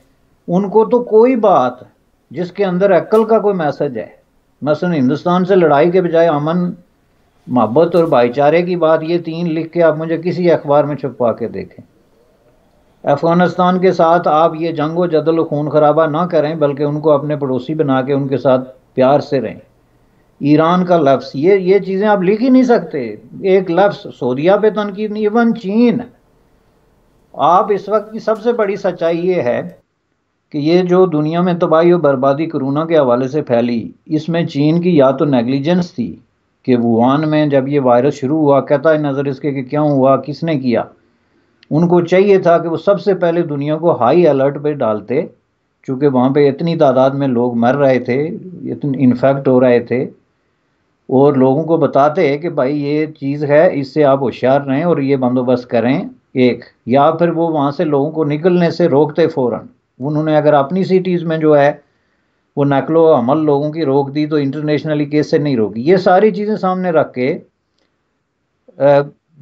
उनको तो कोई बात जिसके अंदर अक्ल का कोई मैसेज है मसलन हिंदुस्तान से लड़ाई के बजाय अमन मोहब्बत और भाईचारे की बात ये तीन लिख के आप मुझे किसी अखबार में छुपवा के देखें अफ़गानिस्तान के साथ आप ये जंग व जदल खून खराबा ना करें बल्कि उनको अपने पड़ोसी बना के उनके साथ प्यार से रहें ईरान का लफ्स ये ये चीज़ें आप लिख ही नहीं सकते एक लफ्स सऊदिया पे तनकीद इवन चीन आप इस वक्त की सबसे बड़ी सच्चाई ये है कि ये जो दुनिया में तबाही और बर्बादी कोरोना के हवाले से फैली इसमें चीन की या तो नेग्लिजेंस थी कि वुहान में जब ये वायरस शुरू हुआ कहता है नज़र इसके कि क्यों हुआ किसने किया उनको चाहिए था कि वो सबसे पहले दुनिया को हाई अलर्ट पर डालते चूँकि वहाँ पर इतनी तादाद में लोग मर रहे थे इतने इन्फेक्ट हो रहे थे और लोगों को बताते हैं कि भाई ये चीज़ है इससे आप होशियार रहें और ये बंदोबस्त करें एक या फिर वो वहाँ से लोगों को निकलने से रोकते फ़ौरन उन्होंने अगर अपनी सिटीज़ में जो है वो नकलो अमल लोगों की रोक दी तो इंटरनेशनली केस से नहीं रोकी ये सारी चीज़ें सामने रख के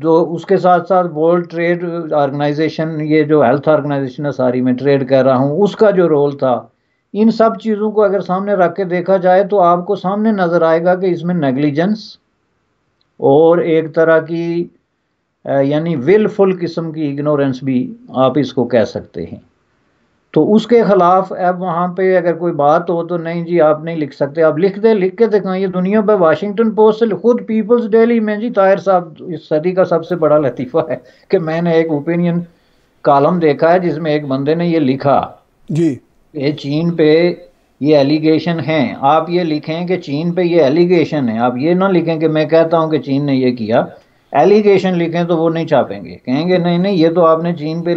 जो उसके साथ साथ वर्ल्ड ट्रेड ऑर्गेनाइजेशन ये जो हेल्थ ऑर्गेनाइजेशन है सारी मैं ट्रेड कर रहा हूँ उसका जो रोल था इन सब चीज़ों को अगर सामने रख के देखा जाए तो आपको सामने नज़र आएगा कि इसमें नेग्लिजेंस और एक तरह की यानी विलफुल किस्म की इग्नोरेंस भी आप इसको कह सकते हैं तो उसके खिलाफ अब वहाँ पे अगर कोई बात हो तो नहीं जी आप नहीं लिख सकते आप लिख दे लिख के दिखाएं ये दुनिया पर वाशिंगटन पोस्ट से खुद पीपल्स डेली में जी ताहिर साहब इस सदी का सबसे बड़ा लतीफ़ा है कि मैंने एक ओपिनियन कॉलम देखा है जिसमें एक बंदे ने ये लिखा जी ये चीन पे ये एलिगेशन हैं आप ये लिखें कि चीन पे ये एलिगेशन है आप ये ना लिखें कि मैं कहता हूँ कि चीन ने ये किया एलिगेशन लिखें तो वो नहीं छापेंगे कहेंगे नहीं नहीं ये तो आपने चीन पे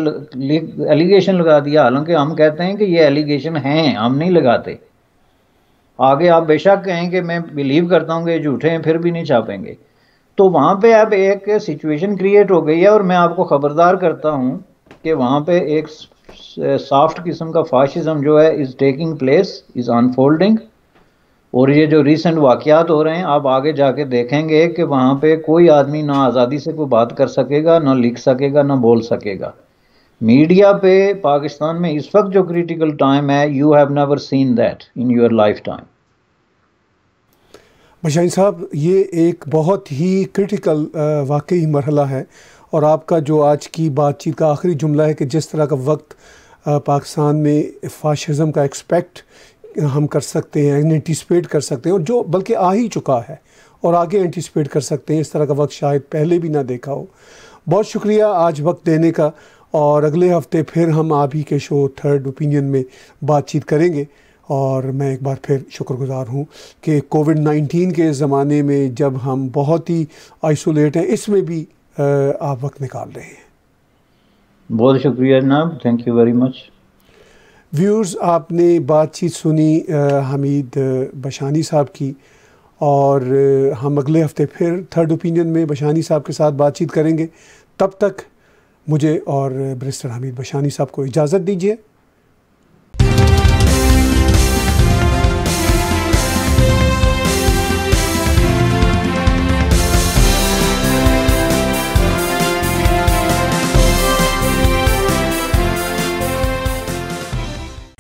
एलिगेशन लगा दिया हालांकि हम कहते हैं कि ये एलिगेशन हैं हम नहीं लगाते आगे आप बेशक कहें कि मैं बिलीव करता हूँ कि झूठे हैं फिर भी नहीं छापेंगे तो वहाँ पे अब एक सिचुएशन क्रिएट हो गई है और मैं आपको ख़बरदार करता हूँ कि वहाँ पे एक सॉफ्ट किस्म का फाशिज्म जो है is taking place is unfolding और ये जो रिसेंट वाक़ियात हो रहे हैं आप आगे जाके देखेंगे कि वहाँ पे कोई आदमी ना आज़ादी से कोई बात कर सकेगा ना लिख सकेगा ना बोल सकेगा मीडिया पे पाकिस्तान में इस वक्त जो क्रिटिकल टाइम है you have never seen that in your lifetime मशाइन साहब ये एक बहुत ही क्रिटिकल वाकई मरहला है और आपका जो आज की बातचीत का आखिरी जुमला है कि जिस तरह का वक्त पाकिस्तान में फाशिज़म का एक्सपेक्ट हम कर सकते हैं एंटिसपेट कर सकते हैं और जो बल्कि आ ही चुका है और आगे एंटिसपेट कर सकते हैं इस तरह का वक्त शायद पहले भी ना देखा हो बहुत शुक्रिया आज वक्त देने का और अगले हफ्ते फिर हम आप ही के शो थर्ड ओपिनियन में बातचीत करेंगे और मैं एक बार फिर शुक्रगुजार हूँ कि कोविड 19 के ज़माने में जब हम बहुत ही आइसोलेट हैं इसमें भी आप वक्त निकाल रहे हैं बहुत शुक्रिया जनाब thank you very much viewers आपने बातचीत सुनी हमीद बशानी साहब की और हम अगले हफ्ते फिर थर्ड ओपिनियन में बशानी साहब के साथ बातचीत करेंगे तब तक मुझे और ब्रिस्टर हमीद बशानी साहब को इजाज़त दीजिए